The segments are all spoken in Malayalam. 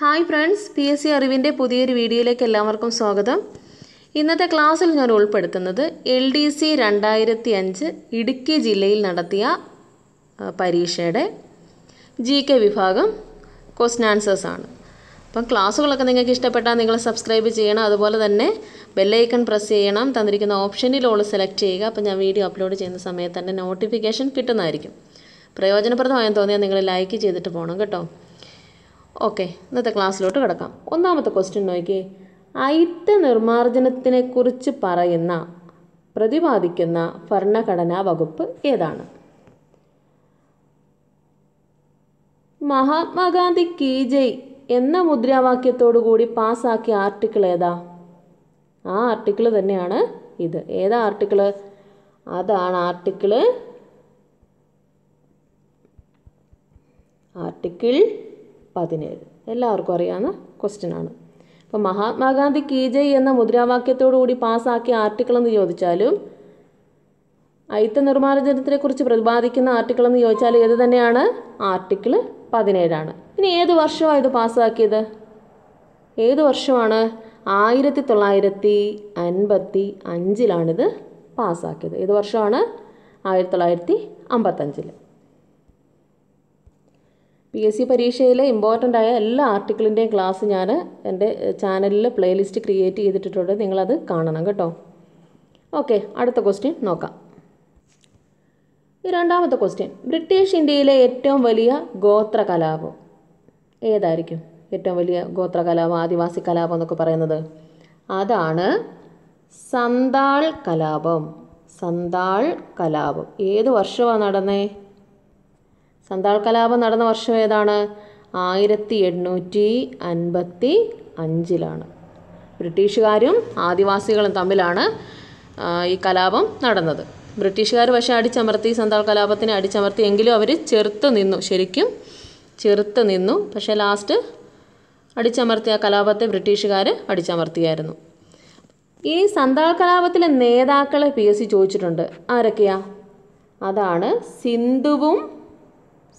hi friends P S C അറിവിൻ്റെ പുതിയൊരു വീഡിയോയിലേക്ക് എല്ലാവർക്കും സ്വാഗതം ഇന്നത്തെ ക്ലാസ്സിൽ ഞാൻ ഉൾപ്പെടുത്തുന്നത് എൽ ഡി സി രണ്ടായിരത്തി അഞ്ച് ഇടുക്കി ജില്ലയിൽ നടത്തിയ പരീക്ഷയുടെ ജി കെ വിഭാഗം ക്വസ്റ്റൻ ആൻസേഴ്സാണ് അപ്പം ക്ലാസ്സുകളൊക്കെ നിങ്ങൾക്ക് ഇഷ്ടപ്പെട്ടാൽ നിങ്ങൾ സബ്സ്ക്രൈബ് ചെയ്യണം അതുപോലെ തന്നെ ബെല്ലൈക്കൺ പ്രസ് ചെയ്യണം തന്നിരിക്കുന്ന ഓപ്ഷനിൽ ഓൾ സെലക്ട് ചെയ്യുക അപ്പോൾ ഞാൻ വീഡിയോ അപ്ലോഡ് ചെയ്യുന്ന സമയത്ത് തന്നെ നോട്ടിഫിക്കേഷൻ കിട്ടുന്നതായിരിക്കും പ്രയോജനപ്രദമായെന്ന് തോന്നിയാൽ നിങ്ങൾ ലൈക്ക് ചെയ്തിട്ട് പോകണം കേട്ടോ ഓക്കെ ഇന്നത്തെ ക്ലാസ്സിലോട്ട് കിടക്കാം ഒന്നാമത്തെ ക്വസ്റ്റ്യൻ നോക്കിയേ ഐത്ത നിർമ്മാർജ്ജനത്തിനെക്കുറിച്ച് പറയുന്ന പ്രതിപാദിക്കുന്ന ഭരണഘടനാ വകുപ്പ് ഏതാണ് മഹാത്മാഗാന്ധി കീ ജയ് എന്ന മുദ്രാവാക്യത്തോടുകൂടി പാസ്സാക്കിയ ആർട്ടിക്കിൾ ഏതാ ആ ആർട്ടിക്കിൾ തന്നെയാണ് ഇത് ഏതാ ആർട്ടിക്കിൾ അതാണ് ആർട്ടിക്കിൾ ആർട്ടിക്കിൾ പതിനേഴ് എല്ലാവർക്കും അറിയാവുന്ന ക്വസ്റ്റ്യൻ ആണ് അപ്പോൾ മഹാത്മാഗാന്ധി കി ജയ് എന്ന മുദ്രാവാക്യത്തോടുകൂടി പാസ്സാക്കിയ ആർട്ടിക്കിൾ എന്ന് ചോദിച്ചാലും അയിത്ത നിർമ്മാർജ്ജനത്തിനെക്കുറിച്ച് പ്രതിപാദിക്കുന്ന ആർട്ടിക്കിൾ എന്ന് ചോദിച്ചാൽ ഏത് തന്നെയാണ് ആർട്ടിക്കിൾ പതിനേഴാണ് ഇനി ഏത് വർഷമാണ് ഇത് പാസ്സാക്കിയത് ഏത് വർഷമാണ് ആയിരത്തി തൊള്ളായിരത്തി അൻപത്തി അഞ്ചിലാണിത് പാസ്സാക്കിയത് ഏത് വർഷമാണ് ആയിരത്തി തൊള്ളായിരത്തി അമ്പത്തഞ്ചിൽ പി എസ് സി പരീക്ഷയിലെ ഇമ്പോർട്ടൻ്റ് ആയ എല്ലാ ആർട്ടിക്കിളിൻ്റെയും ക്ലാസ് ഞാൻ എൻ്റെ ചാനലിൽ പ്ലേലിസ്റ്റ് ക്രിയേറ്റ് ചെയ്തിട്ടിട്ടുണ്ട് നിങ്ങളത് കാണണം കേട്ടോ ഓക്കെ അടുത്ത ക്വസ്റ്റ്യൻ നോക്കാം രണ്ടാമത്തെ ക്വസ്റ്റ്യൻ ബ്രിട്ടീഷ് ഇന്ത്യയിലെ ഏറ്റവും വലിയ ഗോത്ര കലാപം ഏതായിരിക്കും ഏറ്റവും വലിയ ഗോത്ര കലാപം ആദിവാസി കലാപം എന്നൊക്കെ പറയുന്നത് അതാണ് സന്താൾ കലാപം സന്താൾ കലാപം ഏത് വർഷമാണ് നടന്നേ സന്താൾ കലാപം നടന്ന വർഷം ഏതാണ് ആയിരത്തി എണ്ണൂറ്റി അൻപത്തി അഞ്ചിലാണ് ബ്രിട്ടീഷുകാരും ആദിവാസികളും തമ്മിലാണ് ഈ കലാപം നടന്നത് ബ്രിട്ടീഷുകാർ പക്ഷേ അടിച്ചമർത്തി സന്താൾ കലാപത്തിനെ അടിച്ചമർത്തി എങ്കിലും അവർ ചെറുത്ത് നിന്നു ശരിക്കും ചെറുത്ത് നിന്നു പക്ഷേ ലാസ്റ്റ് അടിച്ചമർത്തിയ കലാപത്തെ ബ്രിട്ടീഷുകാർ അടിച്ചമർത്തിയായിരുന്നു ഈ സന്താൾ കലാപത്തിലെ നേതാക്കളെ പി എസ് സി ചോദിച്ചിട്ടുണ്ട് ആരൊക്കെയാ അതാണ് സിന്ധുവും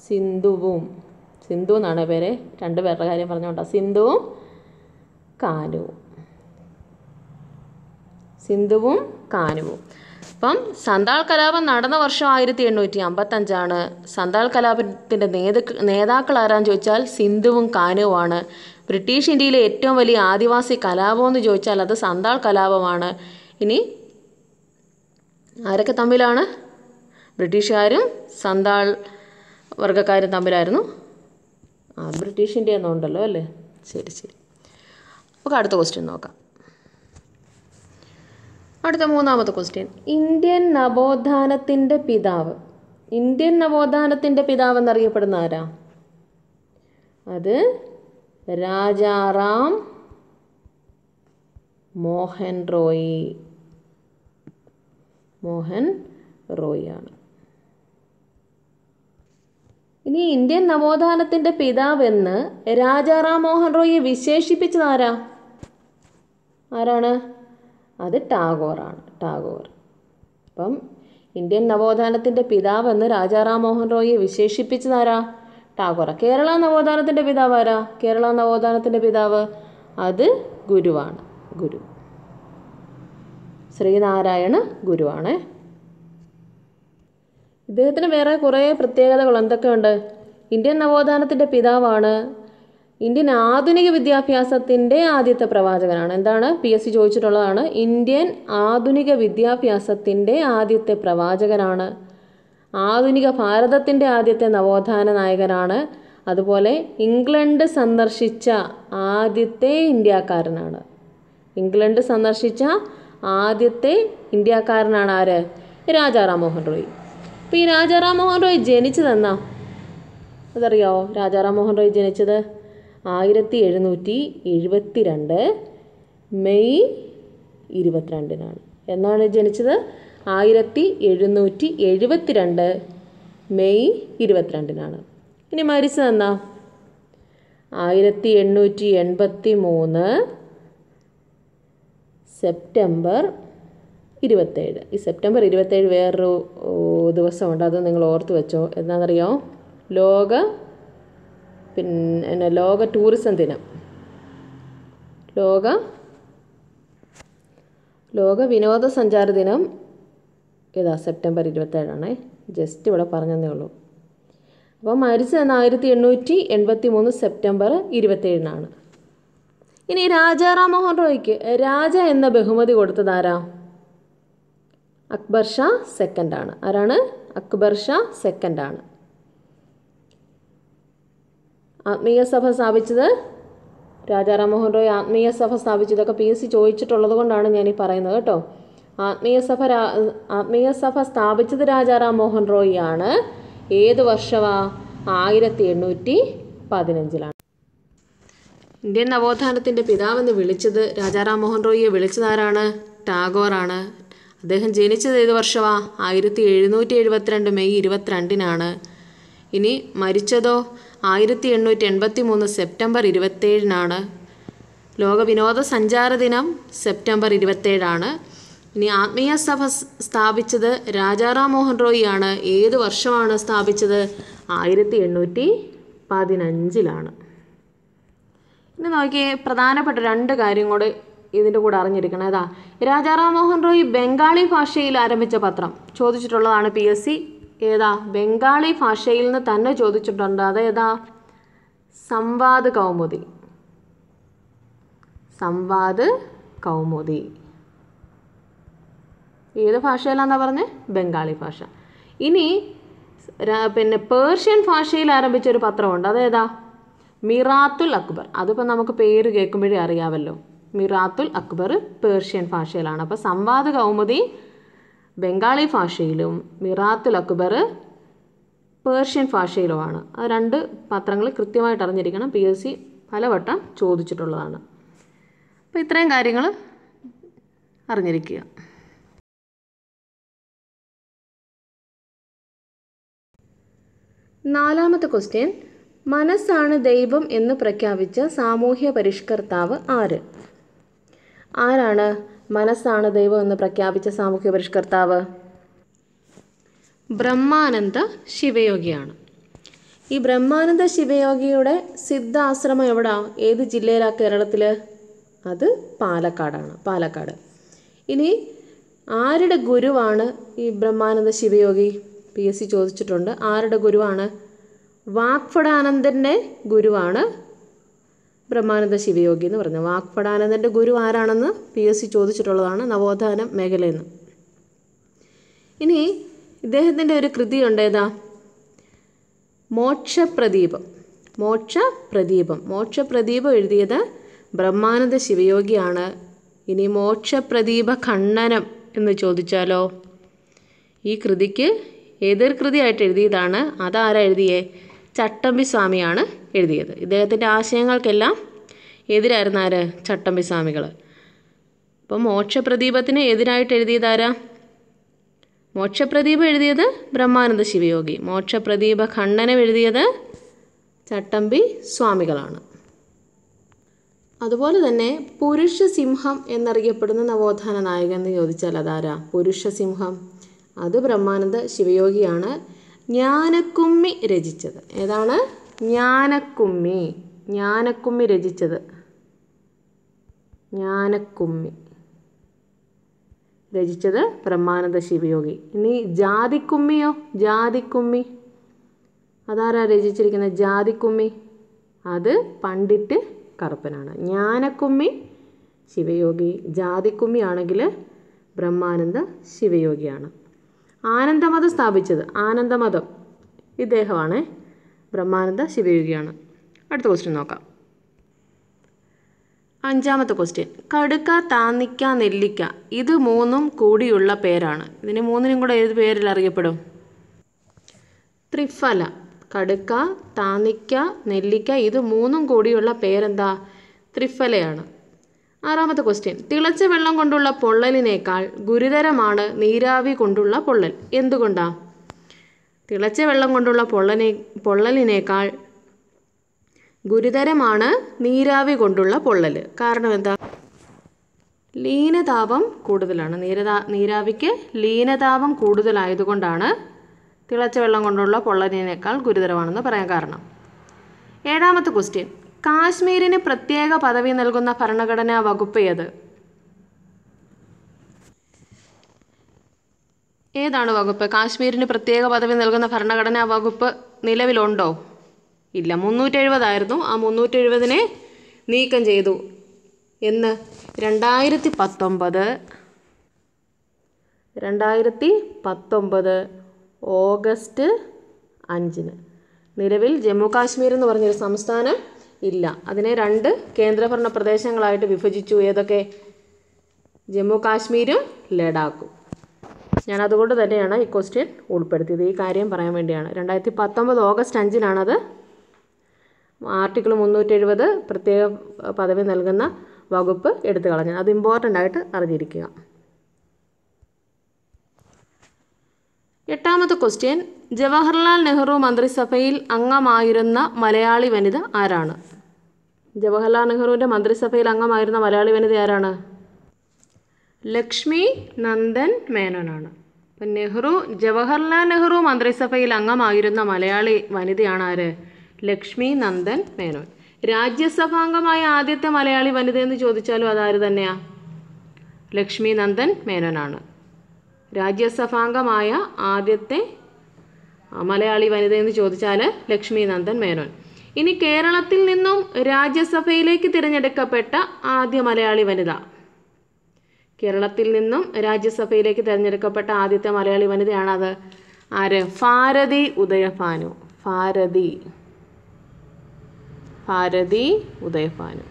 സിന്ധുവും സിന്ധു എന്നാണ് പേര് രണ്ട് പേരുടെ കാര്യം പറഞ്ഞുകൊണ്ടാ സിന്ധുവും കാനുവും സിന്ധുവും കാനുവും അപ്പം സന്താൾ കലാപം നടന്ന വർഷം ആയിരത്തി എണ്ണൂറ്റി അമ്പത്തഞ്ചാണ് സന്താൾ കലാപത്തിൻ്റെ നേതൃ നേതാക്കൾ ആരാന്ന് ചോദിച്ചാൽ സിന്ധുവും കാനുവാണ് ബ്രിട്ടീഷ് ഇന്ത്യയിലെ ഏറ്റവും വലിയ ആദിവാസി കലാപം എന്ന് ചോദിച്ചാൽ അത് സന്താൾ കലാപമാണ് ഇനി ആരൊക്കെ തമ്മിലാണ് ബ്രിട്ടീഷുകാരും സന്താൾ വർഗക്കാരും തമ്മിലായിരുന്നു ആ ബ്രിട്ടീഷ് ഇന്ത്യ എന്നുണ്ടല്ലോ അല്ലേ ശരി ശരി നമുക്ക് അടുത്ത ക്വസ്റ്റ്യൻ നോക്കാം അടുത്ത മൂന്നാമത്തെ ക്വസ്റ്റ്യൻ ഇന്ത്യൻ നവോത്ഥാനത്തിൻ്റെ പിതാവ് ഇന്ത്യൻ നവോത്ഥാനത്തിൻ്റെ പിതാവ് എന്നറിയപ്പെടുന്ന ആരാ അത് രാജാറാം മോഹൻ റോയി മോഹൻ റോയിയാണ് ഇനി ഇന്ത്യൻ നവോത്ഥാനത്തിൻ്റെ പിതാവെന്ന് രാജാറാം മോഹൻ റോയിയെ വിശേഷിപ്പിച്ചത് ആരാ ആരാണ് അത് ടാഗോറാണ് ടാഗോർ അപ്പം ഇന്ത്യൻ നവോത്ഥാനത്തിൻ്റെ പിതാവെന്ന് രാജാറാം മോഹൻ റോയിയെ വിശേഷിപ്പിച്ചതാരാ ടാഗോർ കേരള നവോത്ഥാനത്തിൻ്റെ പിതാവ് ആരാ കേരള നവോത്ഥാനത്തിൻ്റെ പിതാവ് അത് ഗുരുവാണ് ഗുരു ശ്രീനാരായണ ഗുരുവാണ് ഇദ്ദേഹത്തിന് വേറെ കുറേ പ്രത്യേകതകൾ എന്തൊക്കെയുണ്ട് ഇന്ത്യൻ നവോത്ഥാനത്തിൻ്റെ പിതാവാണ് ഇന്ത്യൻ ആധുനിക വിദ്യാഭ്യാസത്തിൻ്റെ ആദ്യത്തെ പ്രവാചകനാണ് എന്താണ് പി എസ് സി ചോദിച്ചിട്ടുള്ളതാണ് ഇന്ത്യൻ ആധുനിക വിദ്യാഭ്യാസത്തിൻ്റെ ആദ്യത്തെ പ്രവാചകനാണ് ആധുനിക ഭാരതത്തിൻ്റെ ആദ്യത്തെ നവോത്ഥാന നായകനാണ് അതുപോലെ ഇംഗ്ലണ്ട് സന്ദർശിച്ച ആദ്യത്തെ ഇന്ത്യക്കാരനാണ് ഇംഗ്ലണ്ട് സന്ദർശിച്ച ആദ്യത്തെ ഇന്ത്യക്കാരനാണ് ആര് രാജാറാം മോഹൻ റോയ് അപ്പോൾ ഈ രാജാറാം മോഹൻ റോയ് ജനിച്ചതെന്നാ അതറിയാവോ രാജാറാം മോഹൻ റോയ് ജനിച്ചത് ആയിരത്തി എഴുന്നൂറ്റി എഴുപത്തി രണ്ട് മെയ് ഇരുപത്തിരണ്ടിനാണ് എന്നാണ് ജനിച്ചത് ആയിരത്തി എഴുന്നൂറ്റി എഴുപത്തി രണ്ട് മെയ് ഇരുപത്തിരണ്ടിനാണ് ഇനി മരിച്ചതെന്നാ ആയിരത്തി എണ്ണൂറ്റി എൺപത്തി മൂന്ന് സെപ്റ്റംബർ ഇരുപത്തേഴ് ഈ സെപ്റ്റംബർ ഇരുപത്തേഴ് വേറൊരു ദിവസമുണ്ട് അത് നിങ്ങൾ ഓർത്ത് വെച്ചോ എന്താണെന്നറിയോ ലോക പിന്നെ ലോക ടൂറിസം ദിനം ലോക ലോക വിനോദസഞ്ചാര ദിനം ഏതാ സെപ്റ്റംബർ ഇരുപത്തേഴാണേ ജസ്റ്റ് ഇവിടെ പറഞ്ഞതേ ഉള്ളൂ അപ്പോൾ മരിച്ചത് ആയിരത്തി എണ്ണൂറ്റി എൺപത്തി മൂന്ന് സെപ്റ്റംബർ ഇരുപത്തേഴിനാണ് ഇനി രാജാറാം മോഹൻ റോയ്ക്ക് രാജ എന്ന ബഹുമതി കൊടുത്തത് ആരാ അക്ബർ ഷാ സെക്കൻഡാണ് ആരാണ് അക്ബർ ഷാ സെക്കൻഡാണ് ആത്മീയ സഭ സ്ഥാപിച്ചത് മോഹൻ റോയ് ആത്മീയ സഭ സ്ഥാപിച്ചതൊക്കെ ഇതൊക്കെ പി എസ് സി ചോദിച്ചിട്ടുള്ളത് കൊണ്ടാണ് ഞാനീ പറയുന്നത് കേട്ടോ ആത്മീയ സഭ ആത്മീയ സഭ സ്ഥാപിച്ചത് മോഹൻ റോയ് ആണ് ഏത് വർഷമാ ആയിരത്തി എണ്ണൂറ്റി പതിനഞ്ചിലാണ് ഇന്ത്യൻ നവോത്ഥാനത്തിൻ്റെ പിതാവെന്ന് വിളിച്ചത് രാജാറാം മോഹൻ റോയിയെ വിളിച്ചതാരാണ് ടാഗോറാണ് അദ്ദേഹം ജനിച്ചത് ഏത് വർഷമാ ആയിരത്തി എഴുന്നൂറ്റി എഴുപത്തിരണ്ട് മെയ് ഇരുപത്തിരണ്ടിനാണ് ഇനി മരിച്ചതോ ആയിരത്തി എണ്ണൂറ്റി എൺപത്തി മൂന്ന് സെപ്റ്റംബർ ഇരുപത്തേഴിനാണ് ലോക വിനോദസഞ്ചാര ദിനം സെപ്റ്റംബർ ഇരുപത്തേഴാണ് ഇനി ആത്മീയ സഭ സ്ഥാപിച്ചത് രാജാറാം മോഹൻ റോയിയാണ് ഏത് വർഷമാണ് സ്ഥാപിച്ചത് ആയിരത്തി എണ്ണൂറ്റി പതിനഞ്ചിലാണ് ഇനി നോക്കിയേ പ്രധാനപ്പെട്ട രണ്ട് കാര്യം കൂടെ ഇതിൻ്റെ കൂടെ അറിഞ്ഞിരിക്കണം ഏതാ രാജാറാം മോഹൻ റോയ് ബംഗാളി ഭാഷയിൽ ആരംഭിച്ച പത്രം ചോദിച്ചിട്ടുള്ളതാണ് പി എസ് സി ഏതാ ബംഗാളി ഭാഷയിൽ നിന്ന് തന്നെ ചോദിച്ചിട്ടുണ്ട് അതേതാ സംവാദ് കൗമുദി സംവാദ് കൗമുദി ഏത് ഭാഷയിലാന്നാ പറഞ്ഞ് ബംഗാളി ഭാഷ ഇനി പിന്നെ പേർഷ്യൻ ഭാഷയിൽ ആരംഭിച്ച ഒരു പത്രമുണ്ട് അതേതാ മിറാത്തുൽ അക്ബർ അതിപ്പോൾ നമുക്ക് പേര് കേൾക്കുമ്പോഴേ അറിയാമല്ലോ മിറാത്തുൽ അക്ബർ പേർഷ്യൻ ഭാഷയിലാണ് അപ്പോൾ സംവാദ കൗമുദി ബംഗാളി ഭാഷയിലും മിറാത്തുൽ അക്ബർ പേർഷ്യൻ ഭാഷയിലുമാണ് ആ രണ്ട് പത്രങ്ങൾ കൃത്യമായിട്ട് അറിഞ്ഞിരിക്കണം പി എസ് സി പലവട്ടം ചോദിച്ചിട്ടുള്ളതാണ് അപ്പോൾ ഇത്രയും കാര്യങ്ങൾ അറിഞ്ഞിരിക്കുക നാലാമത്തെ ക്വസ്റ്റ്യൻ മനസ്സാണ് ദൈവം എന്ന് പ്രഖ്യാപിച്ച സാമൂഹ്യ പരിഷ്കർത്താവ് ആര് ആരാണ് മനസ്സാണ് ദൈവം എന്ന് പ്രഖ്യാപിച്ച സാമൂഹ്യ പരിഷ്കർത്താവ് ബ്രഹ്മാനന്ദ ശിവയോഗിയാണ് ഈ ബ്രഹ്മാനന്ദ ശിവയോഗിയുടെ സിദ്ധാശ്രമം എവിടാ ഏത് ജില്ലയിലാ കേരളത്തിൽ അത് പാലക്കാടാണ് പാലക്കാട് ഇനി ആരുടെ ഗുരുവാണ് ഈ Brahmananda Sivayogi P S C ചോദിച്ചിട്ടുണ്ട് ആരുടെ ഗുരുവാണ് വാക്ഫടാനന്ദൻ്റെ ഗുരുവാണ് ബ്രഹ്മാനന്ദ ശിവയോഗി എന്ന് പറയുന്നത് വാക്പടാനന്ദൻ്റെ ഗുരു ആരാണെന്ന് പി എസ് സി ചോദിച്ചിട്ടുള്ളതാണ് നവോത്ഥാനം മേഖലയെന്ന് ഇനി ഇദ്ദേഹത്തിൻ്റെ ഒരു കൃതിയുണ്ട് ഏതാ മോക്ഷപ്രദീപം മോക്ഷപ്രദീപം മോക്ഷപ്രദീപം എഴുതിയത് ബ്രഹ്മാനന്ദ ശിവയോഗിയാണ് ഇനി മോക്ഷപ്രദീപ ഖണ്ഡനം എന്ന് ചോദിച്ചാലോ ഈ കൃതിക്ക് എതിർ കൃതിയായിട്ട് എഴുതിയതാണ് അതാരാ എഴുതിയേ ചട്ടമ്പി സ്വാമിയാണ് എഴുതിയത് ഇദ്ദേഹത്തിൻ്റെ ആശയങ്ങൾക്കെല്ലാം എതിരായിരുന്നു ആര് ചട്ടമ്പി സ്വാമികൾ അപ്പോൾ മോക്ഷപ്രദീപത്തിന് എതിരായിട്ട് എഴുതിയതാരാ മോക്ഷപ്രദീപം എഴുതിയത് ബ്രഹ്മാനന്ദ ശിവയോഗി മോക്ഷപ്രദീപ ഖണ്ഡനം എഴുതിയത് ചട്ടമ്പി സ്വാമികളാണ് അതുപോലെ തന്നെ പുരുഷ സിംഹം എന്നറിയപ്പെടുന്ന നവോത്ഥാന നായകൻ എന്ന് ചോദിച്ചാൽ അതാരാ പുരുഷ സിംഹം അത് ബ്രഹ്മാനന്ദ ശിവയോഗിയാണ് ജ്ഞാനക്കുമ്മി രചിച്ചത് ഏതാണ് ജ്ഞാനക്കുമ്മി ജ്ഞാനക്കുമ്മി രചിച്ചത് ജ്ഞാനക്കുമ്മി രചിച്ചത് ബ്രഹ്മാനന്ദ ശിവയോഗി ഇനി ജാതിക്കുമ്മിയോ ജാതിക്കുമ്മി അതാരാ രചിച്ചിരിക്കുന്നത് ജാതിക്കുമ്മി അത് പണ്ഡിറ്റ് കറുപ്പനാണ് ജ്ഞാനക്കുമ്മി ശിവയോഗി ജാതിക്കുമ്മി ആണെങ്കിൽ ബ്രഹ്മാനന്ദ ശിവയോഗിയാണ് ആനന്ദമതം സ്ഥാപിച്ചത് ആനന്ദമതം ഇദ്ദേഹമാണ് ബ്രഹ്മാനന്ദ ശിവയുഗിയാണ് അടുത്ത ക്വസ്റ്റ്യൻ നോക്കാം അഞ്ചാമത്തെ ക്വസ്റ്റ്യൻ കടുക്ക താന്നിക്ക നെല്ലിക്ക ഇത് മൂന്നും കൂടിയുള്ള പേരാണ് ഇതിന് മൂന്നിനും കൂടെ ഏത് പേരിൽ അറിയപ്പെടും ത്രിഫല കടുക്ക താന്നിക്ക നെല്ലിക്ക ഇത് മൂന്നും കൂടിയുള്ള പേരെന്താ ത്രിഫലയാണ് ആറാമത്തെ ക്വസ്റ്റ്യൻ തിളച്ച വെള്ളം കൊണ്ടുള്ള പൊള്ളലിനേക്കാൾ ഗുരുതരമാണ് നീരാവി കൊണ്ടുള്ള പൊള്ളൽ എന്തുകൊണ്ടാ തിളച്ച വെള്ളം കൊണ്ടുള്ള പൊള്ളനെ പൊള്ളലിനേക്കാൾ ഗുരുതരമാണ് നീരാവി കൊണ്ടുള്ള പൊള്ളൽ കാരണം എന്താ ലീനതാപം കൂടുതലാണ് നീരതാ നീരാവിക്ക് ലീനതാപം കൂടുതലായതുകൊണ്ടാണ് തിളച്ച വെള്ളം കൊണ്ടുള്ള പൊള്ളലിനേക്കാൾ ഗുരുതരമാണെന്ന് പറയാൻ കാരണം ഏഴാമത്തെ ക്വസ്റ്റ്യൻ കാശ്മീരിന് പ്രത്യേക പദവി നൽകുന്ന ഭരണഘടനാ വകുപ്പ് ഏത് ഏതാണ് വകുപ്പ് കാശ്മീരിന് പ്രത്യേക പദവി നൽകുന്ന ഭരണഘടനാ വകുപ്പ് നിലവിലുണ്ടോ ഇല്ല എഴുപതായിരുന്നു ആ എഴുപതിനെ നീക്കം ചെയ്തു എന്ന് രണ്ടായിരത്തി പത്തൊമ്പത് രണ്ടായിരത്തി പത്തൊമ്പത് ഓഗസ്റ്റ് അഞ്ചിന് നിലവിൽ ജമ്മു കാശ്മീർ എന്ന് പറഞ്ഞൊരു സംസ്ഥാനം ഇല്ല അതിനെ രണ്ട് കേന്ദ്രഭരണ പ്രദേശങ്ങളായിട്ട് വിഭജിച്ചു ഏതൊക്കെ ജമ്മു കാശ്മീരും ലഡാക്കും ഞാൻ അതുകൊണ്ട് തന്നെയാണ് ഈ ക്വസ്റ്റ്യൻ ഉൾപ്പെടുത്തിയത് ഈ കാര്യം പറയാൻ വേണ്ടിയാണ് രണ്ടായിരത്തി പത്തൊമ്പത് ഓഗസ്റ്റ് അഞ്ചിനാണത് ആർട്ടിക്കിൾ മുന്നൂറ്റി എഴുപത് പ്രത്യേക പദവി നൽകുന്ന വകുപ്പ് എടുത്തു കളഞ്ഞത് അത് ഇമ്പോർട്ടൻ്റ് ആയിട്ട് അറിഞ്ഞിരിക്കുക എട്ടാമത്തെ ക്വസ്റ്റ്യൻ ജവഹർലാൽ നെഹ്റു മന്ത്രിസഭയിൽ അംഗമായിരുന്ന മലയാളി വനിത ആരാണ് ജവഹർലാൽ നെഹ്റുവിൻ്റെ മന്ത്രിസഭയിൽ അംഗമായിരുന്ന മലയാളി വനിത ആരാണ് ലക്ഷ്മി നന്ദൻ മേനോനാണ് അപ്പം നെഹ്റു ജവഹർലാൽ നെഹ്റു മന്ത്രിസഭയിൽ അംഗമായിരുന്ന മലയാളി വനിതയാണ് ആര് ലക്ഷ്മി നന്ദൻ മേനോൻ രാജ്യസഭാംഗമായ ആദ്യത്തെ മലയാളി വനിത എന്ന് ചോദിച്ചാലും അതാര് തന്നെയാണ് ലക്ഷ്മി നന്ദൻ മേനോനാണ് രാജ്യസഭാംഗമായ ആദ്യത്തെ മലയാളി വനിത എന്ന് ചോദിച്ചാൽ നന്ദൻ മേനോൻ ഇനി കേരളത്തിൽ നിന്നും രാജ്യസഭയിലേക്ക് തിരഞ്ഞെടുക്കപ്പെട്ട ആദ്യ മലയാളി വനിത കേരളത്തിൽ നിന്നും രാജ്യസഭയിലേക്ക് തിരഞ്ഞെടുക്കപ്പെട്ട ആദ്യത്തെ മലയാളി വനിതയാണത് ആര് ഭാരതി ഉദയഭാനു ഭാരതി ഭാരതി ഉദയഭാനു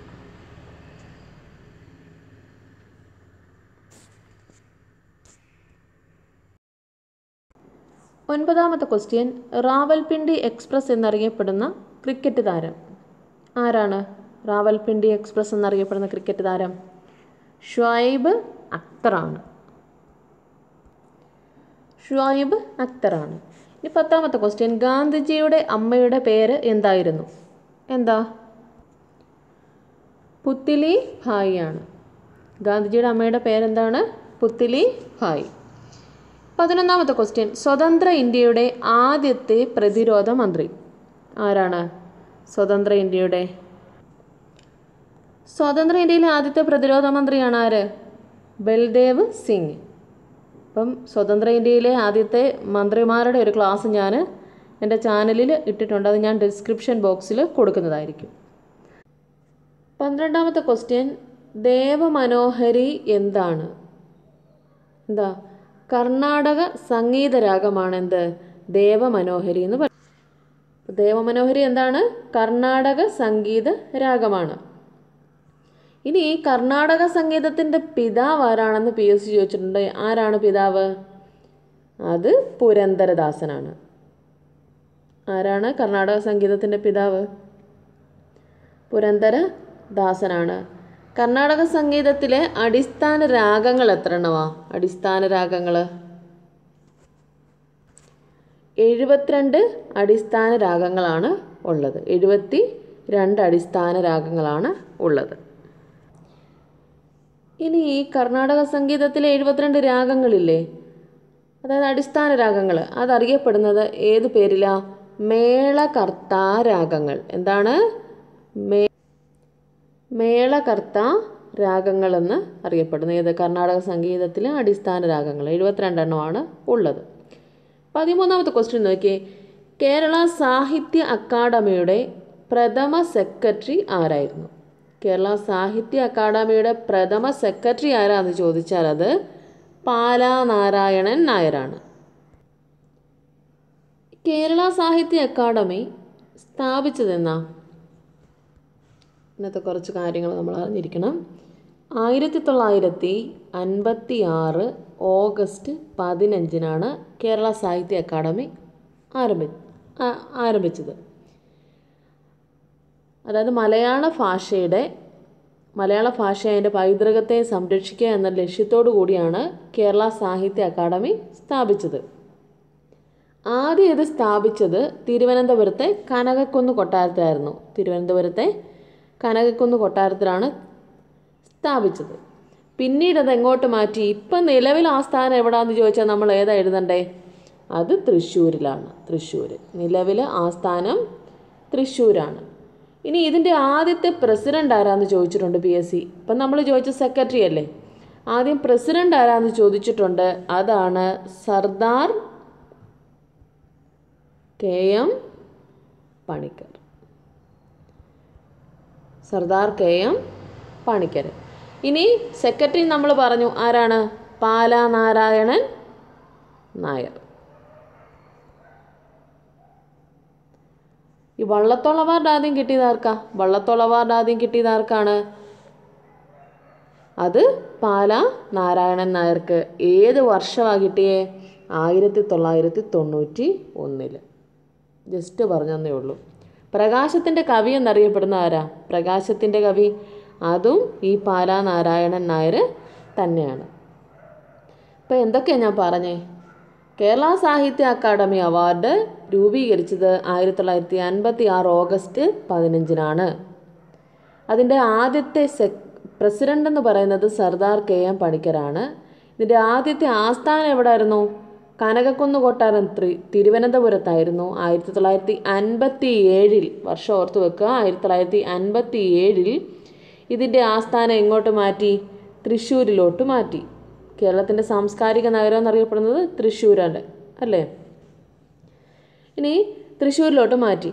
ഒൻപതാമത്തെ ക്വസ്റ്റ്യൻ റാവൽപിണ്ടി എക്സ്പ്രസ് എന്നറിയപ്പെടുന്ന ക്രിക്കറ്റ് താരം ആരാണ് റാവൽപിണ്ടി എക്സ്പ്രസ് എന്നറിയപ്പെടുന്ന ക്രിക്കറ്റ് താരം ഷുവായിബ് അക്തറാണ് ഷുവായിബ് അക്തറാണ് ഇനി പത്താമത്തെ ക്വസ്റ്റ്യൻ ഗാന്ധിജിയുടെ അമ്മയുടെ പേര് എന്തായിരുന്നു എന്താ പുത്തിലി ഭായിയാണ് ഗാന്ധിജിയുടെ അമ്മയുടെ പേരെന്താണ് പുത്തിലി ഭായി പതിനൊന്നാമത്തെ ക്വസ്റ്റ്യൻ സ്വതന്ത്ര ഇന്ത്യയുടെ ആദ്യത്തെ പ്രതിരോധ മന്ത്രി ആരാണ് സ്വതന്ത്ര ഇന്ത്യയുടെ സ്വതന്ത്ര ഇന്ത്യയിലെ ആദ്യത്തെ പ്രതിരോധ മന്ത്രിയാണ് ആര് ബൽദേവ് സിംഗ് അപ്പം സ്വതന്ത്ര ഇന്ത്യയിലെ ആദ്യത്തെ മന്ത്രിമാരുടെ ഒരു ക്ലാസ് ഞാൻ എൻ്റെ ചാനലിൽ ഇട്ടിട്ടുണ്ട് അത് ഞാൻ ഡിസ്ക്രിപ്ഷൻ ബോക്സിൽ കൊടുക്കുന്നതായിരിക്കും പന്ത്രണ്ടാമത്തെ ക്വസ്റ്റ്യൻ ദേവമനോഹരി എന്താണ് എന്താ കർണാടക സംഗീതരാഗമാണെന്ത് ദേവമനോഹരി എന്ന് പറയും ദേവമനോഹരി എന്താണ് കർണാടക സംഗീത രാഗമാണ് ഇനി കർണാടക സംഗീതത്തിൻ്റെ പിതാവ് ആരാണെന്ന് പി എസ് സി ചോദിച്ചിട്ടുണ്ട് ആരാണ് പിതാവ് അത് പുരന്ദരദാസനാണ് ആരാണ് കർണാടക സംഗീതത്തിൻ്റെ പിതാവ് പുരന്ദരദാസനാണ് കർണാടക സംഗീതത്തിലെ അടിസ്ഥാന രാഗങ്ങൾ എത്ര എണ്ണമാ അടിസ്ഥാന രാഗങ്ങൾ എഴുപത്തിരണ്ട് അടിസ്ഥാന രാഗങ്ങളാണ് ഉള്ളത് എഴുപത്തി രണ്ട് അടിസ്ഥാന രാഗങ്ങളാണ് ഉള്ളത് ഇനി ഈ കർണാടക സംഗീതത്തിലെ എഴുപത്തിരണ്ട് രാഗങ്ങളില്ലേ അതായത് അടിസ്ഥാന രാഗങ്ങൾ അതറിയപ്പെടുന്നത് ഏത് പേരിലാ മേളകർത്താ രാഗങ്ങൾ എന്താണ് മേ മേളകർത്ത രാഗങ്ങളെന്ന് അറിയപ്പെടുന്നു ഏത് കർണാടക സംഗീതത്തിലെ അടിസ്ഥാന രാഗങ്ങൾ എഴുപത്തിരണ്ടെണ്ണമാണ് ഉള്ളത് പതിമൂന്നാമത്തെ ക്വസ്റ്റ്യൻ നോക്കിയേ കേരള സാഹിത്യ അക്കാഡമിയുടെ പ്രഥമ സെക്രട്ടറി ആരായിരുന്നു കേരള സാഹിത്യ അക്കാഡമിയുടെ പ്രഥമ സെക്രട്ടറി ആരാന്ന് ചോദിച്ചാൽ അത് പാലാനാരായണൻ നായരാണ് കേരള സാഹിത്യ അക്കാദമി സ്ഥാപിച്ചതെന്നാ ഇന്നത്തെ കുറച്ച് കാര്യങ്ങൾ നമ്മൾ അറിഞ്ഞിരിക്കണം ആയിരത്തി തൊള്ളായിരത്തി അൻപത്തി ആറ് ഓഗസ്റ്റ് പതിനഞ്ചിനാണ് കേരള സാഹിത്യ അക്കാദമി ആരംഭി ആരംഭിച്ചത് അതായത് മലയാള ഭാഷയുടെ മലയാള ഭാഷ അതിൻ്റെ പൈതൃകത്തെ സംരക്ഷിക്കുക എന്ന ലക്ഷ്യത്തോടു കൂടിയാണ് കേരള സാഹിത്യ അക്കാദമി സ്ഥാപിച്ചത് ആദ്യം ഇത് സ്ഥാപിച്ചത് തിരുവനന്തപുരത്തെ കനകക്കുന്ന് കൊട്ടാരത്തിലായിരുന്നു തിരുവനന്തപുരത്തെ കനകക്കുന്ന് കൊട്ടാരത്തിലാണ് സ്ഥാപിച്ചത് പിന്നീട് അത് എങ്ങോട്ട് മാറ്റി ഇപ്പം നിലവിൽ ആ സ്ഥാനം എവിടാന്ന് ചോദിച്ചാൽ നമ്മൾ ഏതാ എഴുതണ്ടേ അത് തൃശ്ശൂരിലാണ് തൃശ്ശൂർ നിലവിൽ സ്ഥാനം തൃശ്ശൂരാണ് ഇനി ഇതിൻ്റെ ആദ്യത്തെ പ്രസിഡൻ്റ് ആരാന്ന് ചോദിച്ചിട്ടുണ്ട് പി എസ് സി ഇപ്പം നമ്മൾ ചോദിച്ച സെക്രട്ടറി അല്ലേ ആദ്യം പ്രസിഡൻ്റ് ആരാന്ന് ചോദിച്ചിട്ടുണ്ട് അതാണ് Sardar K M Panikkar Sardar K M പണിക്കരൻ ഇനി സെക്രട്ടറി നമ്മൾ പറഞ്ഞു ആരാണ് പാല നാരായണൻ നായർ ഈ വള്ളത്തോൾ അവാർഡ് ആദ്യം കിട്ടിയത് ആർക്കാ വള്ളത്തോൾ അവാർഡ് ആദ്യം കിട്ടിയത് ആർക്കാണ് അത് പാല നാരായണൻ നായർക്ക് ഏത് വർഷമാണ് കിട്ടിയേ ആയിരത്തി തൊള്ളായിരത്തി തൊണ്ണൂറ്റി ഒന്നിൽ ജസ്റ്റ് പറഞ്ഞതേ ഉള്ളൂ പ്രകാശത്തിൻ്റെ കവി എന്നറിയപ്പെടുന്ന ആരാ പ്രകാശത്തിൻ്റെ കവി അതും ഈ പാലാ നാരായണൻ നായർ തന്നെയാണ് ഇപ്പം എന്തൊക്കെയാണ് ഞാൻ പറഞ്ഞേ കേരള സാഹിത്യ അക്കാദമി അവാർഡ് രൂപീകരിച്ചത് ആയിരത്തി തൊള്ളായിരത്തി അൻപത്തി ആറ് ഓഗസ്റ്റ് പതിനഞ്ചിനാണ് അതിൻ്റെ ആദ്യത്തെ സെക് പ്രസിഡൻ്റ് എന്ന് പറയുന്നത് സർദാർ കെ എം പണിക്കരാണ് ഇതിൻ്റെ ആദ്യത്തെ ആസ്ഥാനം എവിടെയായിരുന്നു കനകക്കുന്ന് കൊട്ടാരം ത്രി തിരുവനന്തപുരത്തായിരുന്നു ആയിരത്തി തൊള്ളായിരത്തി അൻപത്തി ഏഴിൽ വർഷം ഓർത്ത് വെക്കുക ആയിരത്തി തൊള്ളായിരത്തി അൻപത്തി ഏഴിൽ ഇതിൻ്റെ ആസ്ഥാനം എങ്ങോട്ട് മാറ്റി തൃശ്ശൂരിലോട്ട് മാറ്റി കേരളത്തിൻ്റെ സാംസ്കാരിക നഗരം എന്നറിയപ്പെടുന്നത് തൃശ്ശൂരാണ് അല്ലേ ഇനി തൃശ്ശൂരിലോട്ട് മാറ്റി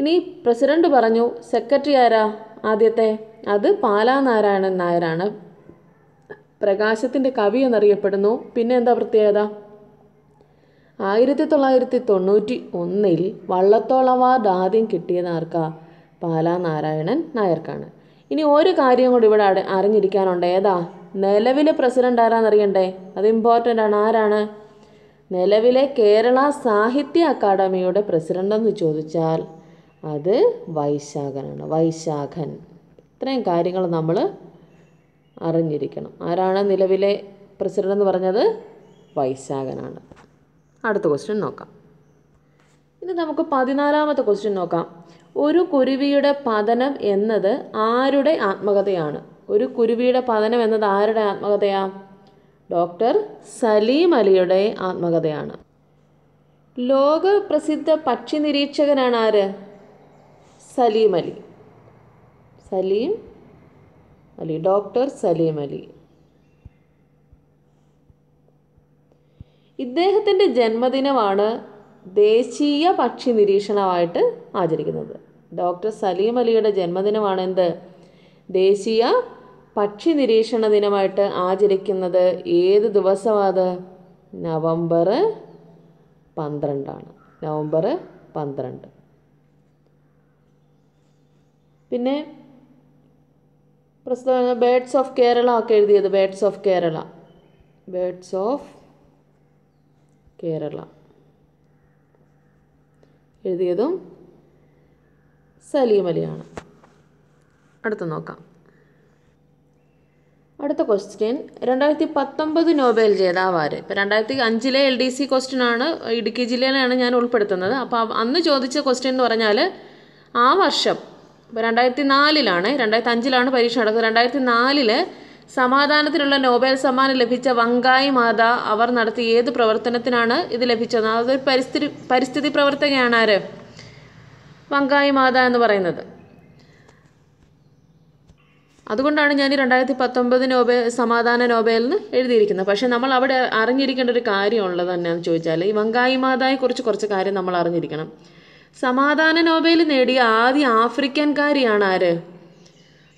ഇനി പ്രസിഡന്റ് പറഞ്ഞു സെക്രട്ടറി ആരാ ആദ്യത്തെ അത് നാരായണൻ നായരാണ് പ്രകാശത്തിൻ്റെ കവി എന്നറിയപ്പെടുന്നു പിന്നെ എന്താ പ്രത്യേകത ആയിരത്തി തൊള്ളായിരത്തി തൊണ്ണൂറ്റി ഒന്നിൽ വള്ളത്തോൾ അവാർഡ് ആദ്യം കിട്ടിയത് ആർക്കാ പാലാ നാരായണൻ നായർക്കാണ് ഇനി ഒരു കാര്യം കൂടി ഇവിടെ അറിഞ്ഞിരിക്കാനുണ്ട് ഏതാ നിലവിലെ പ്രസിഡന്റ് അറിയണ്ടേ അത് ഇമ്പോർട്ടൻ്റ് ആണ് ആരാണ് നിലവിലെ കേരള സാഹിത്യ അക്കാദമിയുടെ പ്രസിഡന്റ് എന്ന് ചോദിച്ചാൽ അത് വൈശാഖനാണ് വൈശാഖൻ ഇത്രയും കാര്യങ്ങൾ നമ്മൾ അറിഞ്ഞിരിക്കണം ആരാണ് നിലവിലെ പ്രസിഡന്റ് എന്ന് പറഞ്ഞത് വൈശാഖനാണ് അടുത്ത ക്വസ്റ്റ്യൻ നോക്കാം ഇനി നമുക്ക് പതിനാലാമത്തെ ക്വസ്റ്റ്യൻ നോക്കാം ഒരു കുരുവിയുടെ പതനം എന്നത് ആരുടെ ആത്മകഥയാണ് ഒരു കുരുവിയുടെ പതനം എന്നത് ആരുടെ ആത്മകഥയാണ് ഡോക്ടർ സലീം അലിയുടെ ആത്മകഥയാണ് ലോകപ്രസിദ്ധ പക്ഷി നിരീക്ഷകനാണ് ആര് സലീം അലി സലീം അലി ഡോക്ടർ സലീം അലി ഇദ്ദേഹത്തിൻ്റെ ജന്മദിനമാണ് ദേശീയ പക്ഷി നിരീക്ഷണമായിട്ട് ആചരിക്കുന്നത് ഡോക്ടർ സലീം അലിയുടെ ജന്മദിനമാണ് എന്ത് ദേശീയ പക്ഷി നിരീക്ഷണ ദിനമായിട്ട് ആചരിക്കുന്നത് ഏത് ദിവസമാണ് നവംബർ പന്ത്രണ്ടാണ് നവംബർ പന്ത്രണ്ട് പിന്നെ പ്രസ്താവന ബേഡ്സ് ഓഫ് കേരള ഒക്കെ എഴുതിയത് birds of Kerala birds of Kerala എഴുതിയതും സലീം അലിയാണ് അടുത്ത് നോക്കാം അടുത്ത ക്വസ്റ്റ്യൻ രണ്ടായിരത്തി പത്തൊമ്പത് നോബൽ ജേതാവാര് ഇപ്പം രണ്ടായിരത്തി അഞ്ചിലെ എൽ ഡി സി ക്വസ്റ്റ്യൻ ആണ് ഇടുക്കി ജില്ലയിലാണ് ഞാൻ ഉൾപ്പെടുത്തുന്നത് അപ്പോൾ അന്ന് ചോദിച്ച ക്വസ്റ്റ്യൻ എന്ന് പറഞ്ഞാൽ ആ വർഷം ഇപ്പോൾ രണ്ടായിരത്തി നാലിലാണ് രണ്ടായിരത്തി അഞ്ചിലാണ് പരീക്ഷ നടക്കുന്നത് രണ്ടായിരത്തി നാലിൽ സമാധാനത്തിനുള്ള നോബൽ സമ്മാനം ലഭിച്ച വങ്കായി മാത അവർ നടത്തിയ ഏത് പ്രവർത്തനത്തിനാണ് ഇത് ലഭിച്ചത് അതൊരു പരിസ്ഥിതി പരിസ്ഥിതി പ്രവർത്തകയാണ് ആര് വങ്കായി മാത എന്ന് പറയുന്നത് അതുകൊണ്ടാണ് ഞാൻ ഈ രണ്ടായിരത്തി പത്തൊമ്പത് നോബൽ സമാധാന നോബലിന് എഴുതിയിരിക്കുന്നത് പക്ഷേ നമ്മൾ അവിടെ അറിഞ്ഞിരിക്കേണ്ട ഒരു കാര്യമുള്ളത് തന്നെയാണെന്ന് ചോദിച്ചാൽ ഈ വങ്കായി മാതായെക്കുറിച്ച് കുറച്ച് കാര്യം നമ്മൾ അറിഞ്ഞിരിക്കണം സമാധാന നോബൽ നേടിയ ആദ്യ ആഫ്രിക്കൻകാരിയാണ് ആര്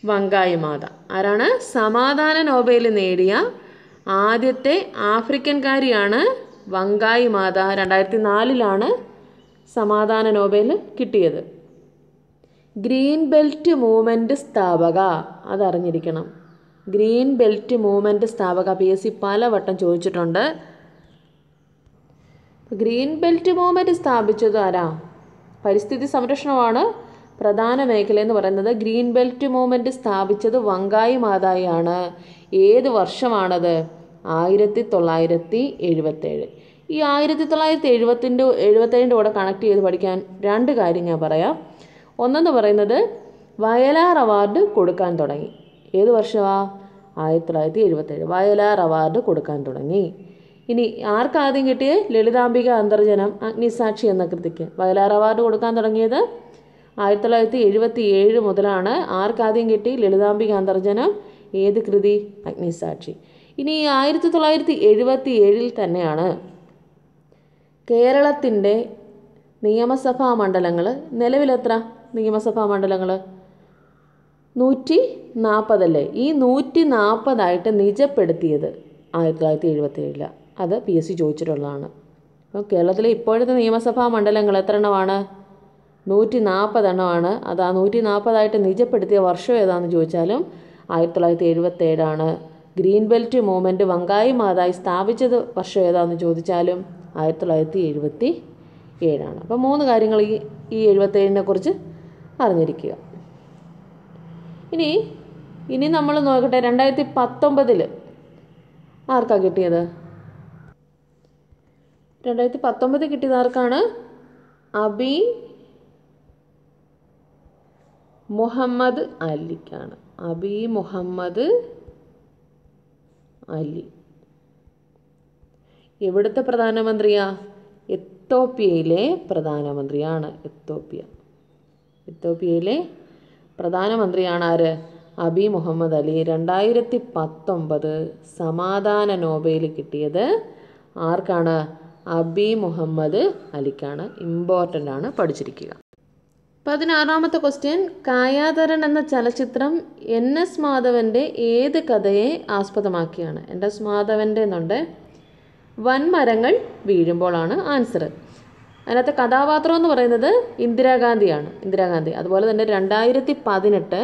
വങ്കായിമാത ആരാണ് സമാധാന നോബേല് നേടിയ ആദ്യത്തെ ആഫ്രിക്കൻകാരിയാണ് വങ്കായി മാത രണ്ടായിരത്തി നാലിലാണ് സമാധാന നോബേല് കിട്ടിയത് ഗ്രീൻ ബെൽറ്റ് മൂവ്മെൻറ്റ് സ്ഥാപക അതറിഞ്ഞിരിക്കണം ഗ്രീൻ ബെൽറ്റ് മൂവ്മെൻറ്റ് സ്ഥാപക പി എസ് സി പലവട്ടം ചോദിച്ചിട്ടുണ്ട് ഗ്രീൻ ബെൽറ്റ് മൂവ്മെൻറ്റ് സ്ഥാപിച്ചത് ആരാ പരിസ്ഥിതി സംരക്ഷണമാണ് പ്രധാന മേഖല എന്ന് പറയുന്നത് ഗ്രീൻ ബെൽറ്റ് മൂവ്മെൻറ്റ് സ്ഥാപിച്ചത് വങ്കായി മാതായിയാണ് ഏത് വർഷമാണത് ആയിരത്തി തൊള്ളായിരത്തി എഴുപത്തേഴ് ഈ ആയിരത്തി തൊള്ളായിരത്തി എഴുപത്തിൻ്റെ എഴുപത്തേഴിൻ്റെ കൂടെ കണക്ട് ചെയ്ത് പഠിക്കാൻ രണ്ട് കാര്യം ഞാൻ പറയാം ഒന്നെന്ന് പറയുന്നത് വയലാർ അവാർഡ് കൊടുക്കാൻ തുടങ്ങി ഏത് വർഷമാണ് ആയിരത്തി തൊള്ളായിരത്തി എഴുപത്തേഴ് വയലാർ അവാർഡ് കൊടുക്കാൻ തുടങ്ങി ഇനി ആർക്കാദ്യം കിട്ടിയ ലളിതാംബിക അന്തർജനം അഗ്നിസാക്ഷി എന്ന കൃതിക്ക് വയലാർ അവാർഡ് കൊടുക്കാൻ തുടങ്ങിയത് ആയിരത്തി തൊള്ളായിരത്തി എഴുപത്തി ഏഴ് മുതലാണ് ആർക്കാദ്യം കിട്ടി ലളിതാംബിക അന്തർജനം ഏത് കൃതി അഗ്നിസാക്ഷി ഇനി ആയിരത്തി തൊള്ളായിരത്തി എഴുപത്തി ഏഴിൽ തന്നെയാണ് കേരളത്തിൻ്റെ നിയമസഭാ മണ്ഡലങ്ങൾ നിലവിലെത്ര നിയമസഭാ മണ്ഡലങ്ങൾ നൂറ്റി നാൽപ്പതല്ലേ ഈ നൂറ്റി നാൽപ്പതായിട്ട് നിജപ്പെടുത്തിയത് ആയിരത്തി തൊള്ളായിരത്തി എഴുപത്തി ഏഴിലാണ് അത് പി എസ് സി ചോദിച്ചിട്ടുള്ളതാണ് അപ്പോൾ കേരളത്തിലെ ഇപ്പോഴത്തെ നിയമസഭാ മണ്ഡലങ്ങൾ എത്ര എണ്ണമാണ് നൂറ്റി നാൽപ്പതെണ്ണമാണ് അത് ആ നൂറ്റി നാൽപ്പതായിട്ട് നിജപ്പെടുത്തിയ വർഷം ഏതാണെന്ന് ചോദിച്ചാലും ആയിരത്തി തൊള്ളായിരത്തി എഴുപത്തേഴാണ് green belt movement Wangari Maathai സ്ഥാപിച്ചത് വർഷം ഏതാണെന്ന് ചോദിച്ചാലും ആയിരത്തി തൊള്ളായിരത്തി എഴുപത്തി ഏഴാണ് അപ്പോൾ മൂന്ന് കാര്യങ്ങൾ ഈ ഈ എഴുപത്തേഴിനെ കുറിച്ച് അറിഞ്ഞിരിക്കുക ഇനി ഇനി നമ്മൾ നോക്കട്ടെ രണ്ടായിരത്തി പത്തൊമ്പതിൽ ആർക്കാണ് കിട്ടിയത് രണ്ടായിരത്തി പത്തൊമ്പത് കിട്ടിയത് ആർക്കാണ് അബി മുഹമ്മദ് അലിക്കാണ് അബി മുഹമ്മദ് അലി എവിടുത്തെ പ്രധാനമന്ത്രിയാ എത്തോപ്യയിലെ പ്രധാനമന്ത്രിയാണ് എത്തോപ്യ എത്തോപ്യയിലെ പ്രധാനമന്ത്രിയാണ് ആര് അബി മുഹമ്മദ് അലി രണ്ടായിരത്തി പത്തൊമ്പത് സമാധാന നോബേൽ കിട്ടിയത് ആർക്കാണ് അബി മുഹമ്മദ് അലിക്കാണ് ഇമ്പോർട്ടൻ്റ് ആണ് പഠിച്ചിരിക്കുക പതിനാറാമത്തെ ക്വസ്റ്റ്യൻ കായാതരൻ എന്ന ചലച്ചിത്രം എൻ എസ് മാധവൻ്റെ ഏത് കഥയെ ആസ്പദമാക്കിയാണ് എൻ എസ് മാധവൻ്റെ എന്നുണ്ട് വൻമരങ്ങൾ വീഴുമ്പോഴാണ് ആൻസർ അതിനകത്തെ കഥാപാത്രം എന്ന് പറയുന്നത് ഇന്ദിരാഗാന്ധിയാണ് ഇന്ദിരാഗാന്ധി അതുപോലെ തന്നെ രണ്ടായിരത്തി പതിനെട്ട്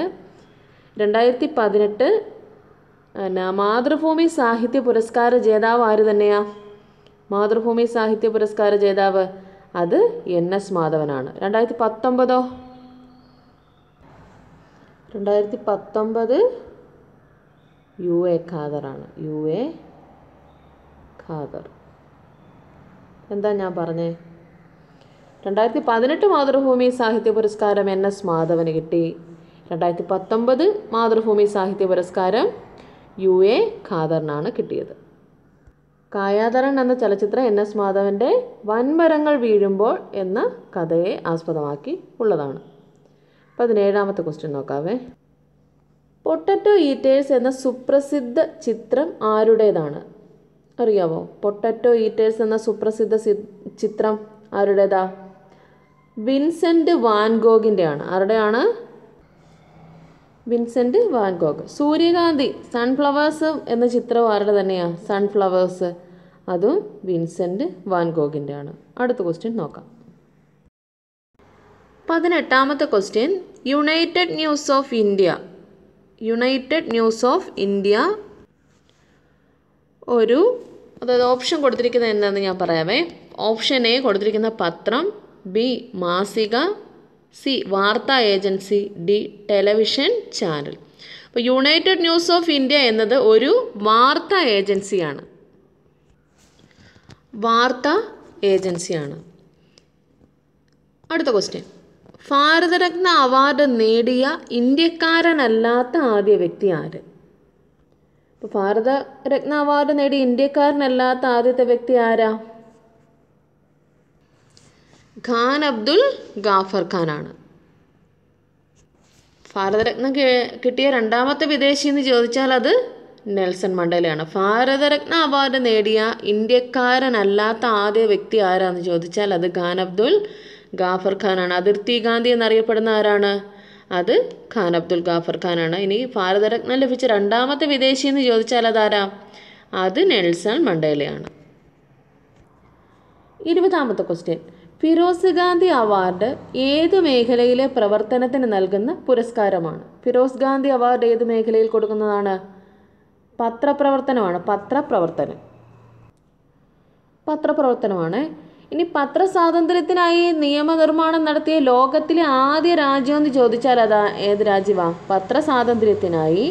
രണ്ടായിരത്തി പതിനെട്ട് എന്നാ മാതൃഭൂമി സാഹിത്യ പുരസ്കാര ജേതാവ് ആര് തന്നെയാണ് മാതൃഭൂമി സാഹിത്യ പുരസ്കാര ജേതാവ് അത് എൻ എസ് മാധവനാണ് രണ്ടായിരത്തി പത്തൊമ്പതോ രണ്ടായിരത്തി പത്തൊമ്പത് യു എ ഖാദറാണ് യു എ ഖാദർ എന്താ ഞാൻ പറഞ്ഞേ രണ്ടായിരത്തി പതിനെട്ട് മാതൃഭൂമി സാഹിത്യ പുരസ്കാരം എൻ എസ് മാധവന് കിട്ടി രണ്ടായിരത്തി പത്തൊമ്പത് മാതൃഭൂമി സാഹിത്യ പുരസ്കാരം യു എ ഖാദറിനാണ് കിട്ടിയത് കായാതരൻ എന്ന ചലച്ചിത്രം എൻ എസ് മാധവൻ്റെ വൻമരങ്ങൾ വീഴുമ്പോൾ എന്ന കഥയെ ആസ്പദമാക്കി ഉള്ളതാണ് പതിനേഴാമത്തെ ക്വസ്റ്റ്യൻ നോക്കാവേ പൊട്ടറ്റോ ഈറ്റേഴ്സ് എന്ന സുപ്രസിദ്ധ ചിത്രം ആരുടേതാണ് അറിയാവോ പൊട്ടറ്റോ ഈറ്റേഴ്സ് എന്ന സുപ്രസിദ്ധ ചിത്രം ആരുടേതാ വിൻസെൻ്റ് വാൻഗോഗിൻ്റെ ആണ് ആരുടെയാണ് വിൻസെൻ്റ് വാൻഗോഗ് സൂര്യകാന്തി സൺഫ്ലവേഴ്സ് എന്ന ചിത്രം ആരുടെ തന്നെയാണ് സൺഫ്ലവേഴ്സ് അതും വിൻസെൻ്റ് വാൻഗോഗിൻ്റെ ആണ് അടുത്ത ക്വസ്റ്റ്യൻ നോക്കാം പതിനെട്ടാമത്തെ question united news of India united news of India ഒരു അതായത് ഓപ്ഷൻ കൊടുത്തിരിക്കുന്നത് എന്താണെന്ന് ഞാൻ പറയാവേ ഓപ്ഷൻ എ കൊടുത്തിരിക്കുന്ന പത്രം ബി മാസിക സി വാർത്താ ഏജൻസി ഡി ടെലിവിഷൻ ചാനൽ അപ്പോൾ യുണൈറ്റഡ് ന്യൂസ് ഓഫ് ഇന്ത്യ എന്നത് ഒരു വാർത്താ ഏജൻസിയാണ് വാർത്താ ഏജൻസിയാണ് അടുത്ത ക്വസ്റ്റ്യൻ ഭാരതരത്ന അവാർഡ് നേടിയ ഇന്ത്യക്കാരനല്ലാത്ത ആദ്യ വ്യക്തി ആര് ഇപ്പോൾ ഭാരതരത്ന അവാർഡ് നേടിയ ഇന്ത്യക്കാരനല്ലാത്ത ആദ്യത്തെ വ്യക്തി ആരാ ഖാൻ അബ്ദുൽ ഗാഫർ ഖാനാണ് ഭാരതരത്നം കിട്ടിയ രണ്ടാമത്തെ വിദേശി എന്ന് ചോദിച്ചാൽ അത് നെൽസൺ മണ്ടേലയാണ് ഭാരതരത്ന അവാർഡ് നേടിയ ഇന്ത്യക്കാരനല്ലാത്ത ആദ്യ വ്യക്തി ആരാന്ന് ചോദിച്ചാൽ അത് ഖാൻ അബ്ദുൽ ഗാഫർ ഖാനാണ് അതിർത്തി ഗാന്ധി എന്നറിയപ്പെടുന്ന ആരാണ് അത് ഖാൻ അബ്ദുൽ ഗാഫർ ഖാനാണ് ഇനി ഭാരതരത്നം ലഭിച്ച രണ്ടാമത്തെ വിദേശി എന്ന് ചോദിച്ചാൽ അതാരാ അത് നെൽസൺ മണ്ടേലയാണ് ഇരുപതാമത്തെ ക്വസ്റ്റ്യൻ ഫിറോസ് ഗാന്ധി അവാർഡ് ഏത് മേഖലയിലെ പ്രവർത്തനത്തിന് നൽകുന്ന പുരസ്കാരമാണ് ഫിറോസ് ഗാന്ധി അവാർഡ് ഏത് മേഖലയിൽ കൊടുക്കുന്നതാണ് പത്രപ്രവർത്തനമാണ് പത്രപ്രവർത്തനം പത്രപ്രവർത്തനമാണ് ഇനി പത്രസ്വാതന്ത്ര്യത്തിനായി നിയമനിർമ്മാണം നടത്തിയ ലോകത്തിലെ ആദ്യ രാജ്യം എന്ന് ചോദിച്ചാൽ അതാ ഏത് രാജ്യമാണ് പത്രസ്വാതന്ത്ര്യത്തിനായി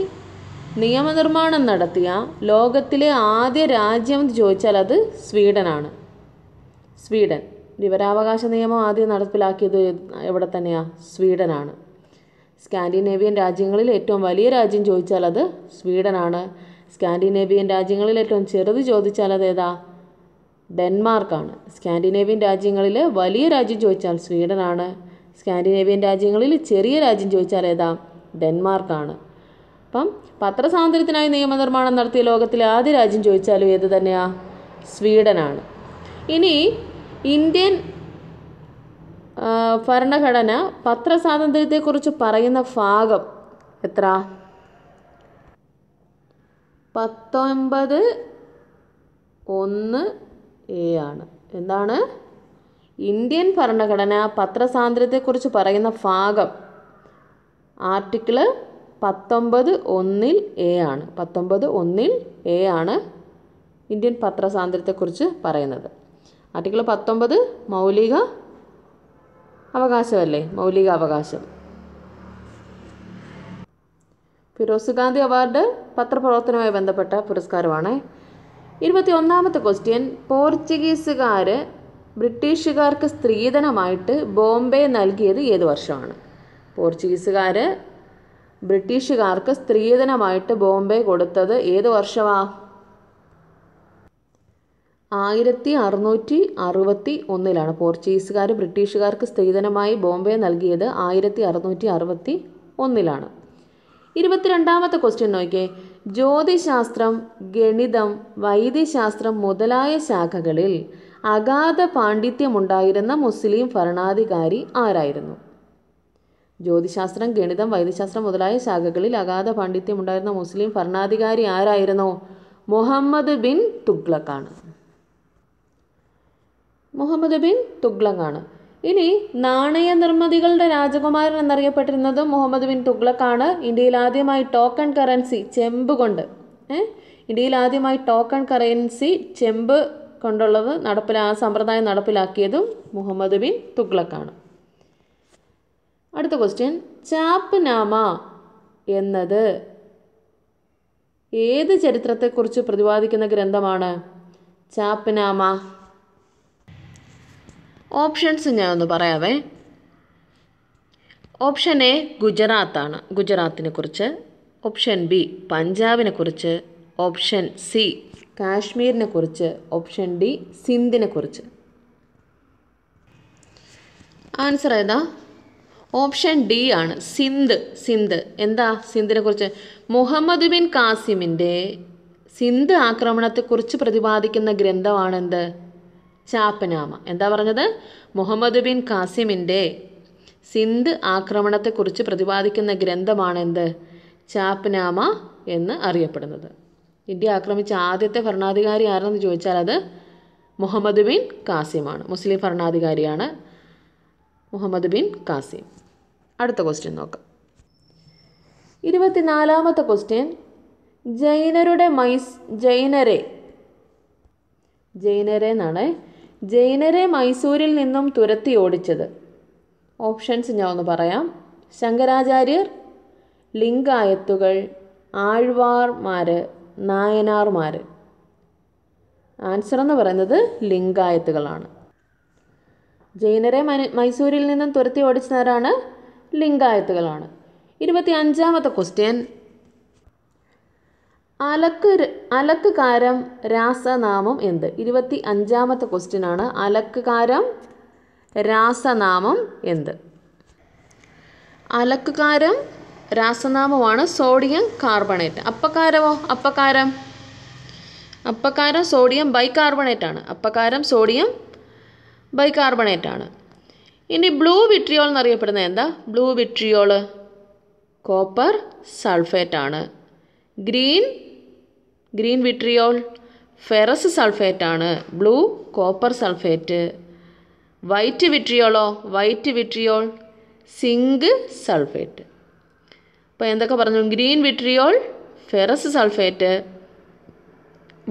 നിയമനിർമ്മാണം നടത്തിയ ലോകത്തിലെ ആദ്യ രാജ്യം എന്ന് ചോദിച്ചാൽ അത് സ്വീഡനാണ് സ്വീഡൻ വിവരാവകാശ നിയമം ആദ്യം നടപ്പിലാക്കിയത് എവിടെ തന്നെയാണ് സ്വീഡനാണ് സ്കാൻഡിനേവിയൻ രാജ്യങ്ങളിൽ ഏറ്റവും വലിയ രാജ്യം ചോദിച്ചാൽ അത് സ്വീഡനാണ് സ്കാൻഡിനേവിയൻ രാജ്യങ്ങളിൽ ഏറ്റവും ചെറുത് ചോദിച്ചാൽ അത് ഏതാ ഡെൻമാർക്കാണ് സ്കാൻഡിനേവിയൻ രാജ്യങ്ങളിൽ വലിയ രാജ്യം ചോദിച്ചാൽ സ്വീഡനാണ് സ്കാൻഡിനേവിയൻ രാജ്യങ്ങളിൽ ചെറിയ രാജ്യം ചോദിച്ചാൽ ഏതാ ഡെൻമാർക്കാണ് അപ്പം പത്രസ്വാതന്ത്ര്യത്തിനായി നിയമനിർമ്മാണം നടത്തിയ ലോകത്തിലെ ആദ്യ രാജ്യം ചോദിച്ചാലും ഏത് തന്നെയാണ് സ്വീഡനാണ് ഇനി ഇന്ത്യൻ ഭരണഘടന പത്രസ്വാതന്ത്ര്യത്തെക്കുറിച്ച് പറയുന്ന ഭാഗം എത്ര പത്തൊൻപത് ഒന്ന് എ ആണ് എന്താണ് ഇന്ത്യൻ ഭരണഘടന പത്രസ്വാതന്ത്ര്യത്തെക്കുറിച്ച് പറയുന്ന ഭാഗം ആർട്ടിക്കിള് പത്തൊമ്പത് ഒന്നിൽ എ ആണ് പത്തൊമ്പത് ഒന്നിൽ എ ആണ് ഇന്ത്യൻ പത്രസ്വാതന്ത്ര്യത്തെക്കുറിച്ച് പറയുന്നത് ആർട്ടിക്കിൾ പത്തൊമ്പത് മൗലിക അവകാശമല്ലേ മൗലിക അവകാശം ഫിറോസ് ഗാന്ധി അവാർഡ് പത്രപ്രവർത്തനവുമായി ബന്ധപ്പെട്ട പുരസ്കാരമാണ് ഇരുപത്തി ഒന്നാമത്തെ ക്വസ്റ്റ്യൻ പോർച്ചുഗീസുകാർ ബ്രിട്ടീഷുകാർക്ക് സ്ത്രീധനമായിട്ട് ബോംബെ നൽകിയത് ഏത് വർഷമാണ് പോർച്ചുഗീസുകാർ ബ്രിട്ടീഷുകാർക്ക് സ്ത്രീധനമായിട്ട് ബോംബെ കൊടുത്തത് ഏത് വർഷമാണ് ആയിരത്തി അറുന്നൂറ്റി അറുപത്തി ഒന്നിലാണ് പോർച്ചുഗീസുകാർ ബ്രിട്ടീഷുകാർക്ക് സ്ത്രീധനമായി ബോംബെ നൽകിയത് ആയിരത്തി അറുന്നൂറ്റി അറുപത്തി ഒന്നിലാണ് ഇരുപത്തിരണ്ടാമത്തെ ക്വസ്റ്റ്യൻ നോക്കിയേ ജ്യോതിശാസ്ത്രം ഗണിതം വൈദ്യശാസ്ത്രം മുതലായ ശാഖകളിൽ അഗാധ പാണ്ഡിത്യമുണ്ടായിരുന്ന മുസ്ലിം ഭരണാധികാരി ആരായിരുന്നു ജ്യോതിശാസ്ത്രം ഗണിതം വൈദ്യശാസ്ത്രം മുതലായ ശാഖകളിൽ അഗാധ പാണ്ഡിത്യമുണ്ടായിരുന്ന മുസ്ലിം ഭരണാധികാരി ആരായിരുന്നു മുഹമ്മദ് ബിൻ തുഗ്ലക്കാണ് മുഹമ്മദ് ബിൻ ആണ് ഇനി നാണയ നിർമ്മിതികളുടെ രാജകുമാരൻ എന്നറിയപ്പെട്ടിരുന്നത് മുഹമ്മദ് ബിൻ തുഗ്ലക്കാണ് ഇന്ത്യയിൽ ആദ്യമായി ടോക്കൺ കറൻസി ചെമ്പ് കൊണ്ട് ഇന്ത്യയിൽ ആദ്യമായി ടോക്കൺ കറൻസി ചെമ്പ് കൊണ്ടുള്ളത് ആ സമ്പ്രദായം നടപ്പിലാക്കിയതും മുഹമ്മദ് ബിൻ തുഗ്ലക്കാണ് അടുത്ത ക്വസ്റ്റ്യൻ ചാപ്നാമ എന്നത് ഏത് ചരിത്രത്തെക്കുറിച്ച് പ്രതിപാദിക്കുന്ന ഗ്രന്ഥമാണ് ചാപ്നാമ ഓപ്ഷൻസ് ഞാൻ ഒന്ന് പറയാവേ ഓപ്ഷൻ എ ഗുജറാത്താണ് ഗുജറാത്തിനെ കുറിച്ച് ഓപ്ഷൻ ബി പഞ്ചാബിനെ കുറിച്ച് ഓപ്ഷൻ സി കാശ്മീരിനെ കുറിച്ച് ഓപ്ഷൻ ഡി സിന്ധിനെ കുറിച്ച് ആൻസർ ഏതാ ഓപ്ഷൻ ഡി ആണ് സിന്ധ് സിന്ധ് എന്താ സിന്ധിനെ കുറിച്ച് മുഹമ്മദ് ബിൻ കാസിമിൻ്റെ സിന്ധ് ആക്രമണത്തെക്കുറിച്ച് പ്രതിപാദിക്കുന്ന ഗ്രന്ഥമാണെന്ത് ചാപ്പനാമ എന്താ പറഞ്ഞത് മുഹമ്മദ് ബിൻ കാസിമിൻ്റെ സിന്ധ് ആക്രമണത്തെക്കുറിച്ച് പ്രതിപാദിക്കുന്ന ഗ്രന്ഥമാണ് എന്ത് ചാപ്നാമ എന്ന് അറിയപ്പെടുന്നത് ഇന്ത്യ ആക്രമിച്ച ആദ്യത്തെ ഭരണാധികാരി ആരെന്ന് ചോദിച്ചാൽ അത് മുഹമ്മദ് ബിൻ കാസിമാണ് മുസ്ലിം ഭരണാധികാരിയാണ് മുഹമ്മദ് ബിൻ കാസിം അടുത്ത ക്വസ്റ്റ്യൻ നോക്കാം ഇരുപത്തിനാലാമത്തെ ക്വസ്റ്റ്യൻ ജൈനരുടെ മൈസ് ജൈനരെ ജൈനരെ എന്നാണ് ജൈനരെ മൈസൂരിൽ നിന്നും തുരത്തി ഓടിച്ചത് ഓപ്ഷൻസ് ഞാൻ ഒന്ന് പറയാം ശങ്കരാചാര്യർ ലിംഗായത്തുകൾ ആഴ്വാർമാർ നായനാർമാർ ആൻസർ എന്ന് പറയുന്നത് ലിംഗായത്തുകളാണ് ജൈനരെ മൈസൂരിൽ നിന്നും തുരത്തി ഓടിച്ചതാരാണ് ലിംഗായത്തുകളാണ് ഇരുപത്തി അഞ്ചാമത്തെ ക്വസ്റ്റ്യൻ അലക്ക് അലക്ക് കാരം രാസനാമം എന്ത് ഇരുപത്തി അഞ്ചാമത്തെ ക്വസ്റ്റ്യൻ ആണ് അലക്ക് കാരം രാസനാമം എന്ത് അലക്ക് കാരം രാസനാമമാണ് സോഡിയം കാർബണേറ്റ് അപ്പക്കാരമോ അപ്പക്കാരം അപ്പക്കാരം സോഡിയം ബൈകാർബണേറ്റ് ആണ് അപ്പക്കാരം സോഡിയം ബൈകാർബണേറ്റ് ആണ് ഇനി ബ്ലൂ വിട്രിയോൾ എന്നറിയപ്പെടുന്നത് എന്താ ബ്ലൂ വിട്രിയോൾ കോപ്പർ സൾഫേറ്റ് ആണ് green green vitriol ferrous sulphate ആണ് ബ്ലൂ കോപ്പർ സൾഫേറ്റ് വൈറ്റ് വിട്രിയോളോ വൈറ്റ് വിട്രിയോൾ സിങ്ക് സൾഫേറ്റ് അപ്പോൾ എന്തൊക്കെ പറഞ്ഞു green vitriol ferrous sulphate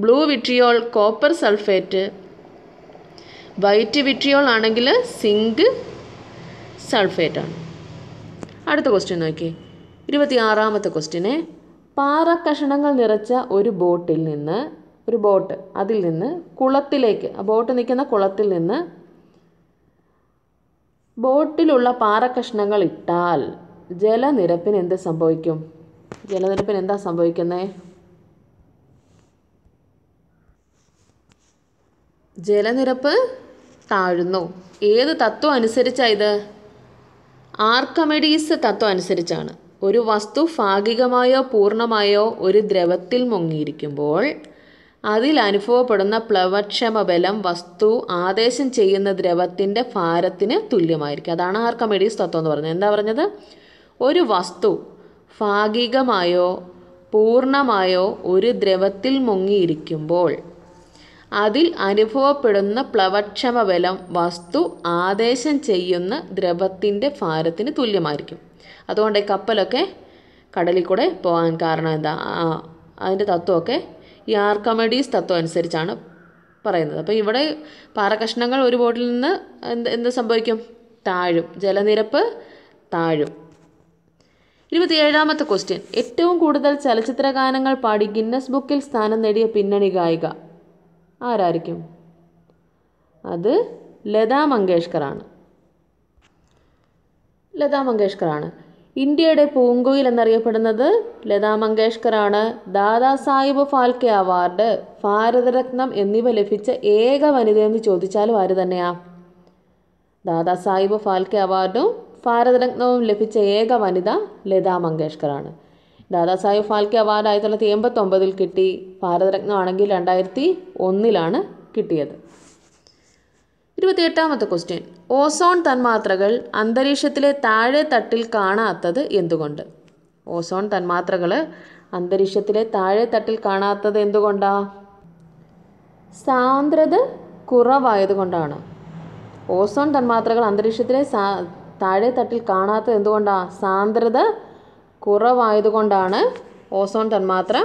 blue vitriol copper sulphate white vitriol ആണെങ്കിൽ സിങ്ക് സൾഫേറ്റ് ആണ് അടുത്ത ക്വസ്റ്റ്യൻ നോക്കി ഇരുപത്തി ആറാമത്തെ ക്വസ്റ്റ്യനെ പാറക്കഷണങ്ങൾ നിറച്ച ഒരു ബോട്ടിൽ നിന്ന് ഒരു ബോട്ട് അതിൽ നിന്ന് കുളത്തിലേക്ക് ആ ബോട്ട് നിൽക്കുന്ന കുളത്തിൽ നിന്ന് ബോട്ടിലുള്ള പാറക്കഷ്ണങ്ങൾ ഇട്ടാൽ ജലനിരപ്പിന് എന്ത് സംഭവിക്കും ജലനിരപ്പിന് എന്താ സംഭവിക്കുന്നത് ജലനിരപ്പ് താഴുന്നു ഏത് തത്വം അനുസരിച്ചാണ് ഇത് ആർക്കമെഡീസ് തത്വം അനുസരിച്ചാണ് ഒരു വസ്തു ഭാഗികമായോ പൂർണ്ണമായോ ഒരു ദ്രവത്തിൽ മുങ്ങിയിരിക്കുമ്പോൾ അതിൽ അനുഭവപ്പെടുന്ന പ്ലവക്ഷമ ബലം വസ്തു ആദേശം ചെയ്യുന്ന ദ്രവത്തിൻ്റെ ഭാരത്തിന് തുല്യമായിരിക്കും അതാണ് ആർക്കമേഡീസ് തത്വം എന്ന് പറഞ്ഞത് എന്താ പറഞ്ഞത് ഒരു വസ്തു ഭാഗികമായോ പൂർണ്ണമായോ ഒരു ദ്രവത്തിൽ മുങ്ങിയിരിക്കുമ്പോൾ അതിൽ അനുഭവപ്പെടുന്ന പ്ലവക്ഷമ ബലം വസ്തു ആദേശം ചെയ്യുന്ന ദ്രവത്തിൻ്റെ ഭാരത്തിന് തുല്യമായിരിക്കും അതുകൊണ്ട് ഈ കപ്പലൊക്കെ കടലിൽ കൂടെ പോകാൻ കാരണം എന്താ അതിൻ്റെ തത്വമൊക്കെ ഈ ആർക്കമഡീസ് തത്വം അനുസരിച്ചാണ് പറയുന്നത് അപ്പോൾ ഇവിടെ പാറകഷ്ണങ്ങൾ ഒരു ബോട്ടിൽ നിന്ന് എന്ത് എന്ത് സംഭവിക്കും താഴും ജലനിരപ്പ് താഴും ഇരുപത്തിയേഴാമത്തെ ക്വസ്റ്റ്യൻ ഏറ്റവും കൂടുതൽ ചലച്ചിത്ര ഗാനങ്ങൾ പാടി ഗിന്നസ് ബുക്കിൽ സ്ഥാനം നേടിയ പിന്നണി ഗായിക ആരായിരിക്കും അത് ലതാ മങ്കേഷ്കറാണ് ലതാ മങ്കേഷ്കറാണ് ഇന്ത്യയുടെ പൂങ്കുയിൽ എന്നറിയപ്പെടുന്നത് ലതാ മങ്കേഷ്കറാണ് ദാദാ സാഹിബ് ഫാൽക്കെ അവാർഡ് ഭാരതരത്നം എന്നിവ ലഭിച്ച ഏക വനിതയെന്ന് ചോദിച്ചാലും ആര് തന്നെയാ ദാദാ സാഹിബ് ഫാൽക്കെ അവാർഡും ഭാരതരത്നവും ലഭിച്ച ഏക വനിത ലതാ മങ്കേഷ്കറാണ് ദാദാ സാഹിബ് ഫാൽക്കെ അവാർഡ് ആയിരത്തി തൊള്ളായിരത്തി ഒമ്പതിൽ കിട്ടി ഭാരതരത്നമാണെങ്കിൽ ആണെങ്കിൽ രണ്ടായിരത്തി ഒന്നിലാണ് കിട്ടിയത് ഇരുപത്തിയെട്ടാമത്തെ ക്വസ്റ്റ്യൻ ഓസോൺ തന്മാത്രകൾ അന്തരീക്ഷത്തിലെ താഴെ തട്ടിൽ കാണാത്തത് എന്തുകൊണ്ട് ഓസോൺ തന്മാത്രകൾ അന്തരീക്ഷത്തിലെ താഴെ തട്ടിൽ കാണാത്തത് എന്തുകൊണ്ടാ സാന്ദ്രത കുറവായതുകൊണ്ടാണ് ഓസോൺ തന്മാത്രകൾ അന്തരീക്ഷത്തിലെ സാ താഴെ തട്ടിൽ കാണാത്തത് എന്തുകൊണ്ടാണ് സാന്ദ്രത കുറവായതുകൊണ്ടാണ് ഓസോൺ തന്മാത്ര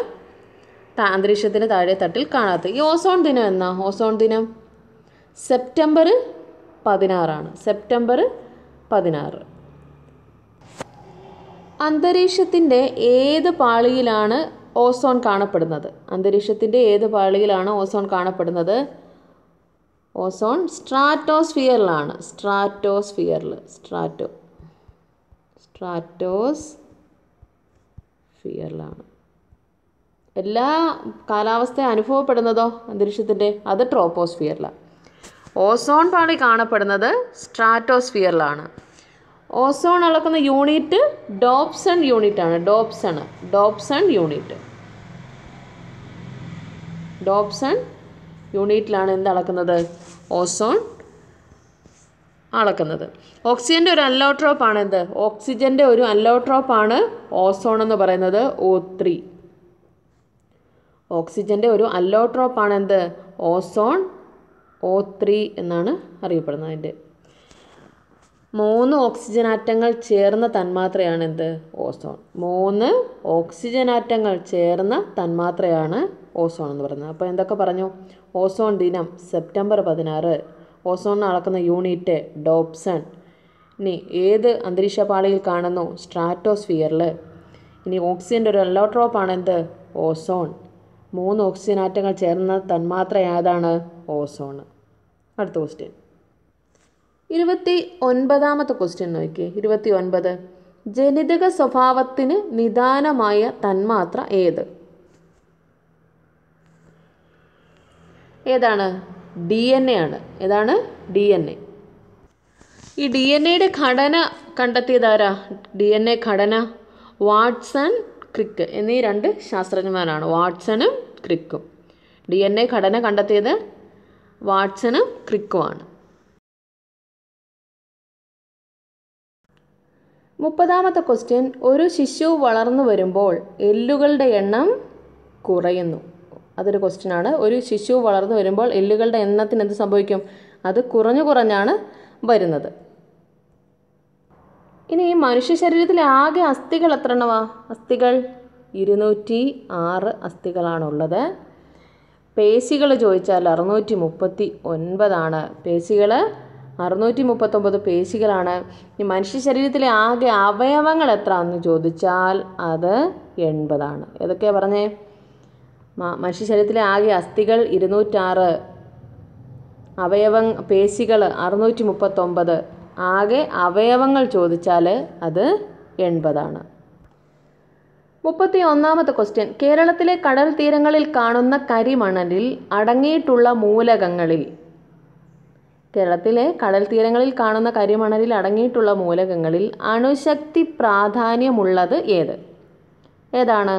അന്തരീക്ഷത്തിന് താഴെ തട്ടിൽ കാണാത്തത് ഈ ഓസോൺ ദിനം എന്നാ ഓസോൺ ദിനം സെപ്റ്റംബർ പതിനാറാണ് സെപ്റ്റംബർ പതിനാറ് അന്തരീക്ഷത്തിൻ്റെ ഏത് പാളിയിലാണ് ഓസോൺ കാണപ്പെടുന്നത് അന്തരീക്ഷത്തിൻ്റെ ഏത് പാളിയിലാണ് ഓസോൺ കാണപ്പെടുന്നത് ഓസോൺ സ്ട്രാറ്റോസ്ഫിയറിലാണ് സ്ട്രാറ്റോസ്ഫിയറിൽ സ്ട്രാറ്റോ സ്ട്രാറ്റോസ് ഫിയറിലാണ് എല്ലാ കാലാവസ്ഥ അനുഭവപ്പെടുന്നതോ അന്തരീക്ഷത്തിൻ്റെ അത് ട്രോപ്പോസ്ഫിയറിലാണ് ഓസോൺ പാളി കാണപ്പെടുന്നത് സ്ട്രാറ്റോസ്ഫിയറിലാണ് ഓസോൺ അളക്കുന്ന യൂണിറ്റ് ഡോപ്സൺ യൂണിറ്റ് ആണ് ഡോപ്സൺ ഡോപ്സൺ യൂണിറ്റ് ഡോപ്സൺ യൂണിറ്റിലാണ് എന്ത് അളക്കുന്നത് ഓസോൺ അളക്കുന്നത് ഓക്സിജൻ്റെ ഒരു അല്ലോട്രോപ്പ് ആണ് എന്ത് ഓക്സിജൻ്റെ ഒരു അല്ലോട്രോപ്പ് ആണ് ഓസോൺ എന്ന് പറയുന്നത് ഒ ത്രീ ഓക്സിജൻ്റെ ഒരു ആണ് എന്ത് ഓസോൺ O3 ത്രീ എന്നാണ് അറിയപ്പെടുന്നത് അതിൻ്റെ മൂന്ന് ഓക്സിജൻ ആറ്റങ്ങൾ ചേർന്ന തന്മാത്രയാണ് എന്ത് ഓസോൺ മൂന്ന് ഓക്സിജൻ ആറ്റങ്ങൾ ചേർന്ന തന്മാത്രയാണ് ഓസോൺ എന്ന് പറയുന്നത് അപ്പോൾ എന്തൊക്കെ പറഞ്ഞു ഓസോൺ ദിനം സെപ്റ്റംബർ പതിനാറ് ഓസോണിന് അളക്കുന്ന യൂണിറ്റ് ഡോപ്സൺ ഇനി ഏത് അന്തരീക്ഷ പാളിയിൽ കാണുന്നു സ്ട്രാറ്റോസ്ഫിയറിൽ ഇനി ഓക്സിജൻ്റെ ഒരു എല്ലോട്രോപ്പാണ് എന്ത് ഓസോൺ മൂന്ന് ഓക്സിജൻ ആറ്റങ്ങൾ ചേർന്ന തന്മാത്ര ഏതാണ് ഓസോൺ അടുത്ത ക്വസ്റ്റ്യൻ ഇരുപത്തി ഒൻപതാമത്തെ ക്വസ്റ്റ്യൻ നോക്കിയേ ഇരുപത്തി ഒൻപത് ജനിതക സ്വഭാവത്തിന് നിദാനമായ തന്മാത്ര ഏത് ഏതാണ് ഡി എൻ എ ആണ് ഏതാണ് ഡി എൻ എ ഈ ഡി എൻ എയുടെ ഘടന കണ്ടെത്തിയതാരാ ഡി എൻ എ ഘടന വാട്സൺ ക്രിക്ക് എന്നീ രണ്ട് ശാസ്ത്രജ്ഞന്മാരാണ് വാട്സണും ക്രിക്കും ഡി എൻ എ ഘടന കണ്ടെത്തിയത് വാട്സനും ക്രിക്കുമാണ് മുപ്പതാമത്തെ ക്വസ്റ്റ്യൻ ഒരു ശിശു വളർന്നു വരുമ്പോൾ എല്ലുകളുടെ എണ്ണം കുറയുന്നു അതൊരു ക്വസ്റ്റ്യനാണ് ഒരു ശിശു വളർന്നു വരുമ്പോൾ എല്ലുകളുടെ എണ്ണത്തിന് എന്ത് സംഭവിക്കും അത് കുറഞ്ഞു കുറഞ്ഞാണ് വരുന്നത് ഇനി മനുഷ്യ ശരീരത്തിലെ ആകെ അസ്ഥികൾ എത്ര എണ്ണമാ അസ്ഥികൾ ഇരുന്നൂറ്റി ആറ് അസ്ഥികളാണുള്ളത് പേശികൾ ചോദിച്ചാൽ അറുന്നൂറ്റി മുപ്പത്തി ഒൻപതാണ് പേശികൾ അറുന്നൂറ്റി മുപ്പത്തൊമ്പത് പേശികളാണ് ഈ മനുഷ്യ ശരീരത്തിലെ ആകെ അവയവങ്ങൾ എത്ര എന്ന് ചോദിച്ചാൽ അത് എൺപതാണ് ഏതൊക്കെയാണ് പറഞ്ഞേ മനുഷ്യ ശരീരത്തിലെ ആകെ അസ്ഥികൾ ഇരുന്നൂറ്റാറ് അവയവ പേശികൾ അറുന്നൂറ്റി മുപ്പത്തൊമ്പത് ആകെ അവയവങ്ങൾ ചോദിച്ചാൽ അത് എൺപതാണ് മുപ്പത്തി ഒന്നാമത്തെ ക്വസ്റ്റ്യൻ കേരളത്തിലെ കടൽ തീരങ്ങളിൽ കാണുന്ന കരിമണലിൽ അടങ്ങിയിട്ടുള്ള മൂലകങ്ങളിൽ കേരളത്തിലെ കടൽ തീരങ്ങളിൽ കാണുന്ന കരിമണലിൽ അടങ്ങിയിട്ടുള്ള മൂലകങ്ങളിൽ അണുശക്തി പ്രാധാന്യമുള്ളത് ഏത് ഏതാണ്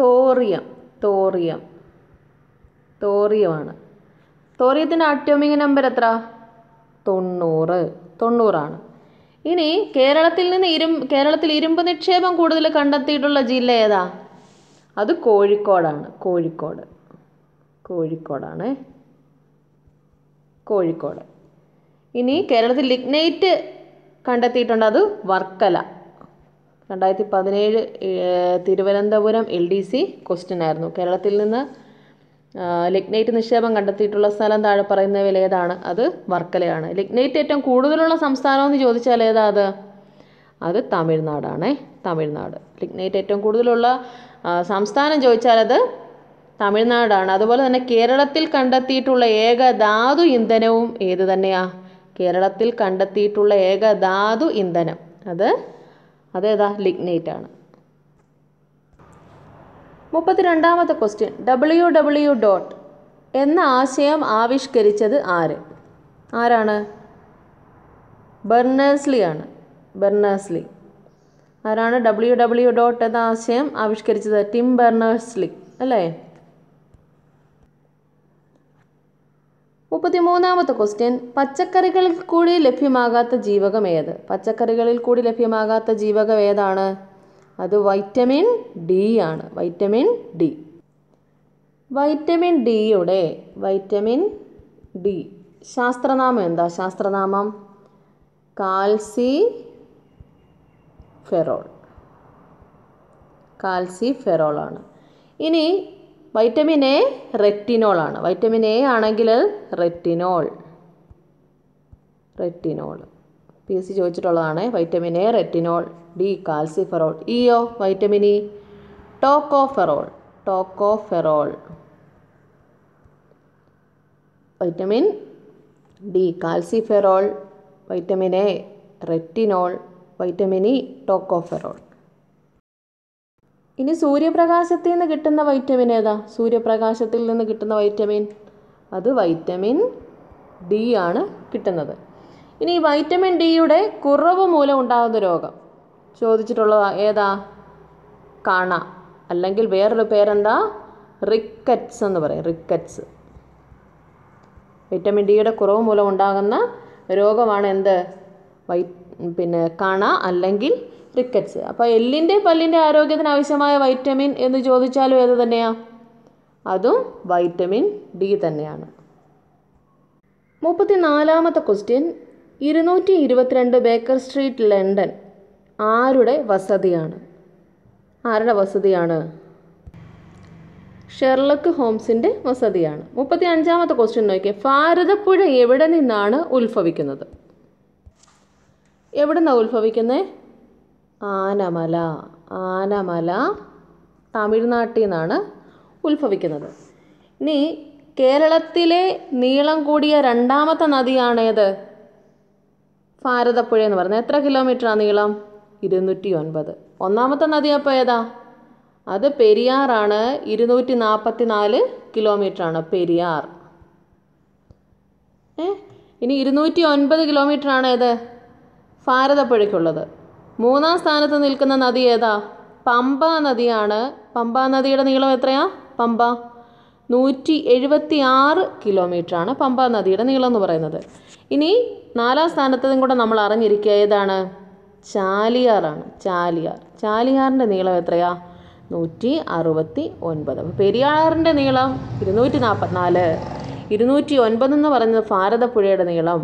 തോറിയം തോറിയം തോറിയമാണ് തോറിയത്തിൻ്റെ ആറ്റോമിക് നമ്പർ എത്ര തൊണ്ണൂറ് തൊണ്ണൂറാണ് ഇനി കേരളത്തിൽ നിന്ന് ഇരു കേരളത്തിൽ ഇരുമ്പ് നിക്ഷേപം കൂടുതൽ കണ്ടെത്തിയിട്ടുള്ള ജില്ല ഏതാ അത് കോഴിക്കോടാണ് കോഴിക്കോട് കോഴിക്കോടാണ് കോഴിക്കോട് ഇനി കേരളത്തിൽ ലിഗ്നൈറ്റ് കണ്ടെത്തിയിട്ടുണ്ട് അത് വർക്കല രണ്ടായിരത്തി പതിനേഴ് Thiruvananthapuram L D C question ആയിരുന്നു കേരളത്തിൽ നിന്ന് ലിഗ്നൈറ്റ് നിക്ഷേപം കണ്ടെത്തിയിട്ടുള്ള സ്ഥലം താഴെ പറയുന്നവയിൽ ഏതാണ് അത് വർക്കലയാണ് ലിഗ്നൈറ്റ് ഏറ്റവും കൂടുതലുള്ള സംസ്ഥാനം എന്ന് ചോദിച്ചാൽ ഏതാ അത് അത് തമിഴ്നാടാണേ തമിഴ്നാട് ലിഗ്നൈറ്റ് ഏറ്റവും കൂടുതലുള്ള സംസ്ഥാനം ചോദിച്ചാൽ അത് തമിഴ്നാടാണ് അതുപോലെ തന്നെ കേരളത്തിൽ കണ്ടെത്തിയിട്ടുള്ള ഏക ധാതു ഇന്ധനവും ഏത് തന്നെയാ കേരളത്തിൽ കണ്ടെത്തിയിട്ടുള്ള ഏക ധാതു ഇന്ധനം അത് അതേതാ ലിഗ്നൈറ്റ് ആണ് രണ്ടാമത്തെ ക്വസ്റ്റ്യൻ ഡബ്ല്യു ഡബ്ല്യു ഡോട്ട് എന്ന ആശയം ആവിഷ്കരിച്ചത് ആര് ആരാണ് ബെർണേഴ്സ്ലി ആണ് ബെർണേഴ്സ്ലി ആരാണ് ഡബ്ല്യു ഡബ്ല്യു ഡോട്ട് എന്ന ആശയം ആവിഷ്കരിച്ചത് ടിം ബെർണേഴ്സ്ലി അല്ലേ മുപ്പത്തിമൂന്നാമത്തെ ക്വസ്റ്റ്യൻ പച്ചക്കറികളിൽ കൂടി ലഭ്യമാകാത്ത ജീവകം ഏത് പച്ചക്കറികളിൽ കൂടി ലഭ്യമാകാത്ത ജീവകം ഏതാണ് അത് വൈറ്റമിൻ ഡി ആണ് വൈറ്റമിൻ ഡി വൈറ്റമിൻ ഡിയുടെ വൈറ്റമിൻ ഡി ശാസ്ത്രനാമം എന്താ ശാസ്ത്രനാമം കാൽസി ഫെറോൾ കാൽസി ഫെറോളാണ് ഇനി വൈറ്റമിൻ എ റെറ്റിനോൾ ആണ് വൈറ്റമിൻ എ ആണെങ്കിൽ retinol retinol P S C ചോദിച്ചിട്ടുള്ളതാണ് vitamin A retinol D calciferol ഇയോ vitamin E tocopherol tocopherol vitamin D calciferol vitamin A retinol vitamin E tocopherol ഇനി സൂര്യപ്രകാശത്തിൽ നിന്ന് കിട്ടുന്ന വൈറ്റമിൻ ഏതാ സൂര്യപ്രകാശത്തിൽ നിന്ന് കിട്ടുന്ന വൈറ്റമിൻ അത് വൈറ്റമിൻ ഡി ആണ് കിട്ടുന്നത് ഇനി വൈറ്റമിൻ ഡിയുടെ കുറവ് മൂലം ഉണ്ടാകുന്ന രോഗം ചോദിച്ചിട്ടുള്ളത് ഏതാ കാണ അല്ലെങ്കിൽ വേറൊരു പേരെന്താ റിക്കറ്റ്സ് എന്ന് പറയും റിക്കറ്റ്സ് വൈറ്റമിൻ ഡിയുടെ കുറവ് മൂലം ഉണ്ടാകുന്ന രോഗമാണ് എന്ത് വൈ പിന്നെ കണ അല്ലെങ്കിൽ റിക്കറ്റ്സ് അപ്പോൾ എല്ലിൻ്റെ പല്ലിൻ്റെ ആരോഗ്യത്തിന് ആവശ്യമായ വൈറ്റമിൻ എന്ന് ചോദിച്ചാലും ഏത് തന്നെയാണ് അതും വൈറ്റമിൻ ഡി തന്നെയാണ് മുപ്പത്തിനാലാമത്തെ ക്വസ്റ്റ്യൻ ഇരുന്നൂറ്റി ഇരുപത്തിരണ്ട് ബേക്കർ സ്ട്രീറ്റ് ലണ്ടൻ ആരുടെ വസതിയാണ് ആരുടെ വസതിയാണ് ഷെർലക്ക് ഹോംസിൻ്റെ വസതിയാണ് മുപ്പത്തി അഞ്ചാമത്തെ ക്വസ്റ്റ്യൻ നോക്കിയേ ഭാരതപ്പുഴ എവിടെ നിന്നാണ് ഉത്ഭവിക്കുന്നത് എവിടെ നിന്നാണ് ഉത്ഭവിക്കുന്നത് ആനമല ആനമല തമിഴ്നാട്ടിൽ നിന്നാണ് ഉത്ഭവിക്കുന്നത് ഇനി കേരളത്തിലെ നീളം കൂടിയ രണ്ടാമത്തെ നദിയാണേത് ഭാരതപ്പുഴ എന്ന് പറഞ്ഞാൽ എത്ര കിലോമീറ്റർ ആ നീളം ഇരുന്നൂറ്റി ഒൻപത് ഒന്നാമത്തെ നദി അപ്പോൾ ഏതാ അത് പെരിയാറാണ് ഇരുന്നൂറ്റി നാൽപ്പത്തി നാല് കിലോമീറ്ററാണ് പെരിയാർ ഏ ഇനി ഇരുന്നൂറ്റി ഒൻപത് കിലോമീറ്ററാണ് ഏത് ഭാരതപ്പുഴയ്ക്കുള്ളത് മൂന്നാം സ്ഥാനത്ത് നിൽക്കുന്ന നദി ഏതാ പമ്പ നദിയാണ് പമ്പ നദിയുടെ നീളം എത്രയാ പമ്പ നൂറ്റി എഴുപത്തി ആറ് കിലോമീറ്ററാണ് പമ്പ നദിയുടെ നീളം എന്ന് പറയുന്നത് ഇനി നാലാം സ്ഥാനത്തതും കൂടെ നമ്മൾ അറിഞ്ഞിരിക്കുക ഏതാണ് ചാലിയാറാണ് ചാലിയാർ ചാലിയാറിൻ്റെ നീളം എത്രയാ നൂറ്റി അറുപത്തി ഒൻപത് അപ്പോൾ പെരിയാറിൻ്റെ നീളം ഇരുന്നൂറ്റി നാൽപ്പത്തിനാല് ഇരുന്നൂറ്റി ഒൻപത് എന്ന് പറയുന്നത് ഭാരതപ്പുഴയുടെ നീളം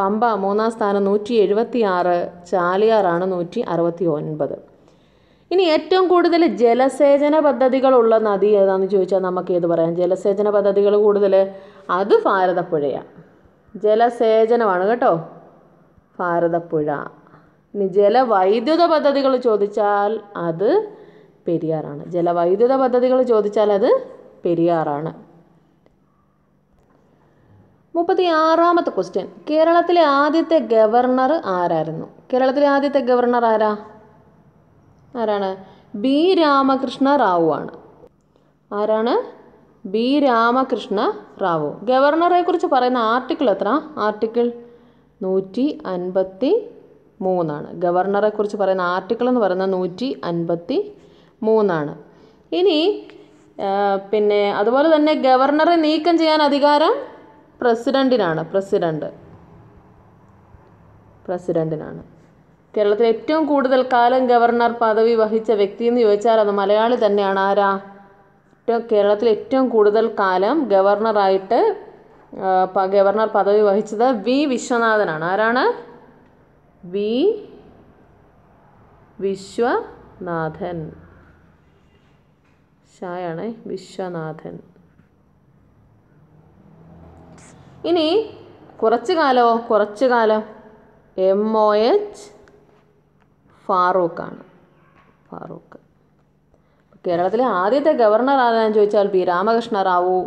പമ്പ മൂന്നാം സ്ഥാനം നൂറ്റി എഴുപത്തി ആറ് ചാലിയാറാണ് നൂറ്റി അറുപത്തി ഒൻപത് ഇനി ഏറ്റവും കൂടുതൽ ജലസേചന പദ്ധതികളുള്ള നദി ഏതാണെന്ന് ചോദിച്ചാൽ നമുക്ക് ഏത് പറയാം ജലസേചന പദ്ധതികൾ കൂടുതൽ അത് ഭാരതപ്പുഴയാണ് ജലസേചനമാണ് കേട്ടോ ഭാരതപ്പുഴ ഇനി ജലവൈദ്യുത പദ്ധതികൾ ചോദിച്ചാൽ അത് പെരിയാറാണ് ജലവൈദ്യുത പദ്ധതികൾ ചോദിച്ചാൽ അത് പെരിയാറാണ് മുപ്പത്തി ആറാമത്തെ ക്വസ്റ്റ്യൻ കേരളത്തിലെ ആദ്യത്തെ ഗവർണർ ആരായിരുന്നു കേരളത്തിലെ ആദ്യത്തെ ഗവർണർ ആരാ ആരാണ് ബി രാമകൃഷ്ണ റാവു ആണ് ആരാണ് ബി രാമകൃഷ്ണ റാവു ഗവർണറെ കുറിച്ച് പറയുന്ന ആർട്ടിക്കിൾ എത്ര ആർട്ടിക്കിൾ നൂറ്റി അൻപത്തി മൂന്നാണ് കുറിച്ച് പറയുന്ന ആർട്ടിക്കിൾ എന്ന് പറയുന്നത് നൂറ്റി അൻപത്തി മൂന്നാണ് ഇനി പിന്നെ അതുപോലെ തന്നെ ഗവർണറെ നീക്കം ചെയ്യാൻ അധികാരം പ്രസിഡൻറ്റിനാണ് പ്രസിഡൻറ്റ് പ്രസിഡൻറ്റിനാണ് കേരളത്തിൽ ഏറ്റവും കൂടുതൽ കാലം ഗവർണർ പദവി വഹിച്ച വ്യക്തി എന്ന് ചോദിച്ചാൽ അത് മലയാളി തന്നെയാണ് ആരാ ഏറ്റവും കേരളത്തിൽ ഏറ്റവും കൂടുതൽ കാലം ഗവർണറായിട്ട് ഗവർണർ പദവി വഹിച്ചത് വി വിശ്വനാഥനാണ് ആരാണ് വി വിശ്വനാഥൻ ഷായാണ് വിശ്വനാഥൻ ഇനി കുറച്ച് കാലമോ കുറച്ച് കാലം എം ഒ എച്ച് ഫാറൂഖാണ് ഫാറൂഖ് കേരളത്തിലെ ആദ്യത്തെ ഗവർണർ ആരാണെന്ന് ചോദിച്ചാൽ പി രാമകൃഷ്ണ റാവു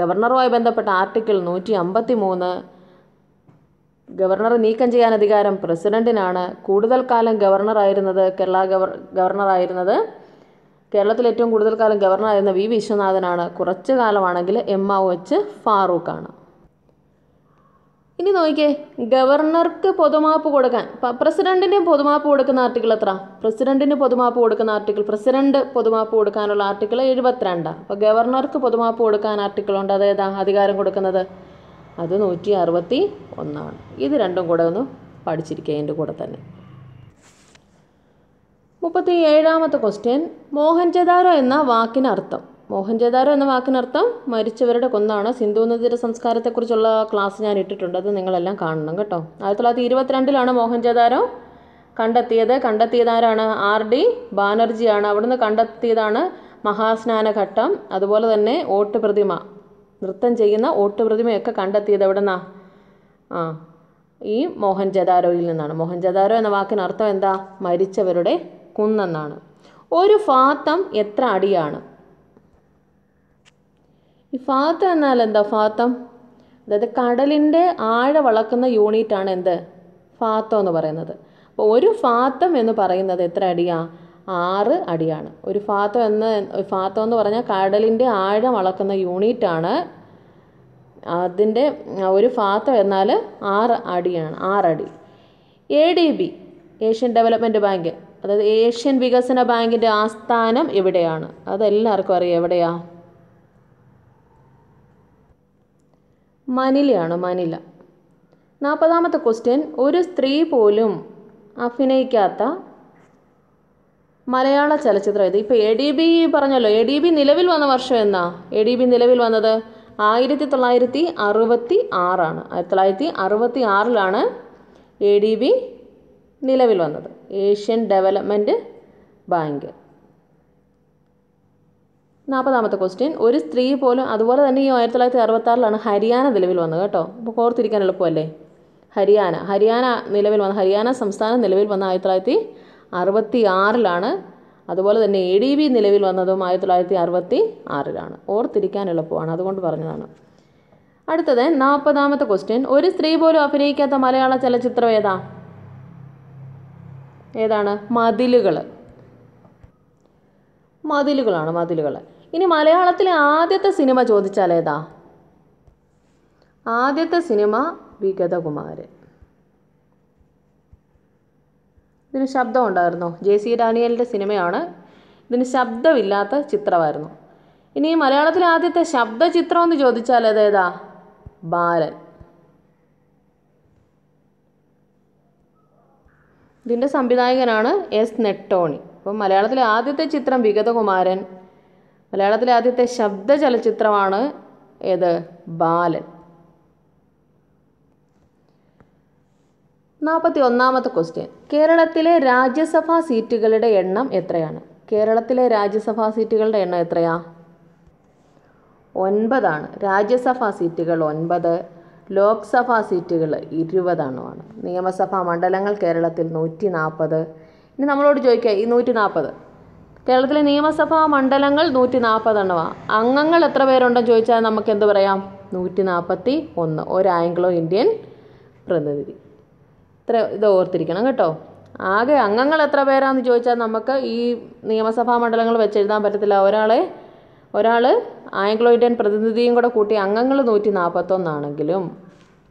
ഗവർണറുമായി ബന്ധപ്പെട്ട ആർട്ടിക്കിൾ നൂറ്റി അമ്പത്തി മൂന്ന് ഗവർണറെ നീക്കം ചെയ്യാൻ അധികാരം പ്രസിഡന്റിനാണ് കൂടുതൽ കാലം ഗവർണറായിരുന്നത് കേരള ഗവർ ഗവർണറായിരുന്നത് കേരളത്തിൽ ഏറ്റവും കൂടുതൽ കാലം ഗവർണറായിരുന്ന വി വിശ്വനാഥനാണ് കുറച്ചു കാലമാണെങ്കിൽ എം ആ ഒ ഫാറൂഖാണ് ഇനി നോക്കിയേ ഗവർണർക്ക് പൊതുമാപ്പ് കൊടുക്കാൻ പ്രസിഡന്റിന് പൊതുമാപ്പ് കൊടുക്കുന്ന ആർട്ടിക്കിൾ എത്ര പ്രസിഡന്റിന് പൊതുമാപ്പ് കൊടുക്കുന്ന ആർട്ടിക്കിൾ പ്രസിഡന്റ് പൊതുമാപ്പ് കൊടുക്കാനുള്ള ആർട്ടിക്കിൾ എഴുപത്തിരണ്ടാണ് അപ്പോൾ ഗവർണർക്ക് പൊതുമാപ്പ് കൊടുക്കാൻ ആർട്ടിക്കിൾ ഉണ്ട് അതേതാ അധികാരം കൊടുക്കുന്നത് അത് നൂറ്റി അറുപത്തി ഒന്നാണ് ഇത് രണ്ടും കൂടെ ഒന്ന് പഠിച്ചിരിക്കുക അതിൻ്റെ കൂടെ തന്നെ മുപ്പത്തി ഏഴാമത്തെ ക്വസ്റ്റ്യൻ മോഹൻജദാരോ എന്ന അർത്ഥം മോഹൻജേദാരോ എന്ന വാക്കിനർത്ഥം മരിച്ചവരുടെ കൊന്നാണ് സിന്ധു നദീര സംസ്കാരത്തെക്കുറിച്ചുള്ള ക്ലാസ് ഞാൻ ഇട്ടിട്ടുണ്ട് അത് നിങ്ങളെല്ലാം കാണണം കേട്ടോ ആയിരത്തി തൊള്ളായിരത്തി ഇരുപത്തിരണ്ടിലാണ് മോഹൻജേദാരോ കണ്ടെത്തിയത് കണ്ടെത്തിയതാരാണ് ആർ ഡി ബാനർജിയാണ് അവിടുന്ന് കണ്ടെത്തിയതാണ് മഹാസ്നാനഘട്ടം അതുപോലെ തന്നെ ഓട്ട് പ്രതിമ നൃത്തം ചെയ്യുന്ന ഓട്ട് പ്രതിമയൊക്കെ കണ്ടെത്തിയത് എവിടെന്നാ ആ ഈ മോഹൻജദാരോയിൽ നിന്നാണ് മോഹൻജദാരോ എന്ന അർത്ഥം എന്താ മരിച്ചവരുടെ കുന്നെന്നാണ് ഒരു ഫാത്തം എത്ര അടിയാണ് ഈ ഫാത്ത എന്നാൽ എന്താ ഫാത്തം അതായത് കടലിൻ്റെ ആഴം യൂണിറ്റ് യൂണിറ്റാണ് എന്ത് ഫാത്തം എന്ന് പറയുന്നത് അപ്പോൾ ഒരു ഫാത്തം എന്ന് പറയുന്നത് എത്ര അടിയാണ് ആറ് അടിയാണ് ഒരു ഫാത്തം എന്ന് ഫാത്തം എന്ന് പറഞ്ഞാൽ കടലിൻ്റെ ആഴം അളക്കുന്ന യൂണിറ്റാണ് അതിൻ്റെ ഒരു ഫാത്തം എന്നാൽ ആറ് അടിയാണ് ആറടി A D B Asian development bank അതായത് ഏഷ്യൻ വികസന ബാങ്കിൻ്റെ ആസ്ഥാനം എവിടെയാണ് അതെല്ലാവർക്കും അറിയാം എവിടെയാണ് മനിലയാണ് മനില നാൽപ്പതാമത്തെ ക്വസ്റ്റ്യൻ ഒരു സ്ത്രീ പോലും അഭിനയിക്കാത്ത മലയാള ചലച്ചിത്രം ഇത് ഇപ്പോൾ എ ഡി ബി പറഞ്ഞല്ലോ എ ഡി ബി നിലവിൽ വന്ന വർഷം എന്നാ എ ഡി ബി നിലവിൽ വന്നത് ആയിരത്തി തൊള്ളായിരത്തി അറുപത്തി ആറാണ് ആയിരത്തി തൊള്ളായിരത്തി അറുപത്തി ആറിലാണ് എ ഡി ബി നിലവിൽ വന്നത് ഏഷ്യൻ ഡെവലപ്മെൻറ്റ് ബാങ്ക് നാൽപ്പതാമത്തെ ക്വസ്റ്റ്യൻ ഒരു സ്ത്രീ പോലും അതുപോലെ തന്നെ ഈ ആയിരത്തി തൊള്ളായിരത്തി അറുപത്താറിലാണ് ഹരിയാന നിലവിൽ വന്നത് കേട്ടോ അപ്പോൾ ഓർത്തിരിക്കാൻ എളുപ്പമല്ലേ ഹരിയാന ഹരിയാന നിലവിൽ വന്ന ഹരിയാന സംസ്ഥാനം നിലവിൽ വന്ന ആയിരത്തി തൊള്ളായിരത്തി അറുപത്തി ആറിലാണ് അതുപോലെ തന്നെ എ ഡി ബി നിലവിൽ വന്നതും ആയിരത്തി തൊള്ളായിരത്തി അറുപത്തി ആറിലാണ് ഓർത്തിരിക്കാൻ എളുപ്പമാണ് അതുകൊണ്ട് പറഞ്ഞതാണ് അടുത്തത് നാൽപ്പതാമത്തെ ക്വസ്റ്റ്യൻ ഒരു സ്ത്രീ പോലും അഭിനയിക്കാത്ത മലയാള ചലച്ചിത്രം ഏതാ ഏതാണ് മതിലുകൾ മതിലുകളാണ് മതിലുകൾ ഇനി മലയാളത്തിലെ ആദ്യത്തെ സിനിമ ചോദിച്ചാൽ ഏതാ ആദ്യത്തെ സിനിമ വിഗതകുമാരൻ ഇതിന് ശബ്ദം ഉണ്ടായിരുന്നു ജെ സി ഡാനിയലിൻ്റെ സിനിമയാണ് ഇതിന് ശബ്ദമില്ലാത്ത ചിത്രമായിരുന്നു ഇനി മലയാളത്തിലെ ആദ്യത്തെ ശബ്ദചിത്രം എന്ന് ചോദിച്ചാൽ അതേതാ ബാലൻ ഇതിൻ്റെ സംവിധായകനാണ് എസ് നെട്ടോണി അപ്പം മലയാളത്തിലെ ആദ്യത്തെ ചിത്രം വിഗതകുമാരൻ മലയാളത്തിലെ ആദ്യത്തെ ശബ്ദ ചലച്ചിത്രമാണ് ഏത് ബാലൻ നാൽപ്പത്തി ഒന്നാമത്തെ ക്വസ്റ്റ്യൻ കേരളത്തിലെ രാജ്യസഭാ സീറ്റുകളുടെ എണ്ണം എത്രയാണ് കേരളത്തിലെ രാജ്യസഭാ സീറ്റുകളുടെ എണ്ണം എത്രയാ ഒൻപതാണ് രാജ്യസഭാ സീറ്റുകൾ ഒൻപത് ലോക്സഭാ സീറ്റുകൾ ഇരുപതെണ്ണമാണ് നിയമസഭാ മണ്ഡലങ്ങൾ കേരളത്തിൽ നൂറ്റി നാൽപ്പത് ഇനി നമ്മളോട് ചോദിക്കുക ഈ നൂറ്റി നാൽപ്പത് കേരളത്തിലെ നിയമസഭാ മണ്ഡലങ്ങൾ നൂറ്റി നാൽപ്പതെണ്ണമാണ് അംഗങ്ങൾ എത്ര പേരുണ്ടെന്ന് ചോദിച്ചാൽ നമുക്ക് എന്ത് പറയാം നൂറ്റി നാൽപ്പത്തി ഒന്ന് ഒരു ആംഗ്ലോ ഇന്ത്യൻ പ്രതിനിധി ഇത്ര ഇത് ഓർത്തിരിക്കണം കേട്ടോ ആകെ അംഗങ്ങൾ എത്ര പേരാന്ന് ചോദിച്ചാൽ നമുക്ക് ഈ നിയമസഭാ മണ്ഡലങ്ങൾ വെച്ച് എഴുതാൻ പറ്റത്തില്ല ഒരാളെ ഒരാൾ ആംഗ്ലോ ഇന്ത്യൻ പ്രതിനിധിയും കൂടെ കൂട്ടി അംഗങ്ങൾ നൂറ്റി നാൽപ്പത്തൊന്നാണെങ്കിലും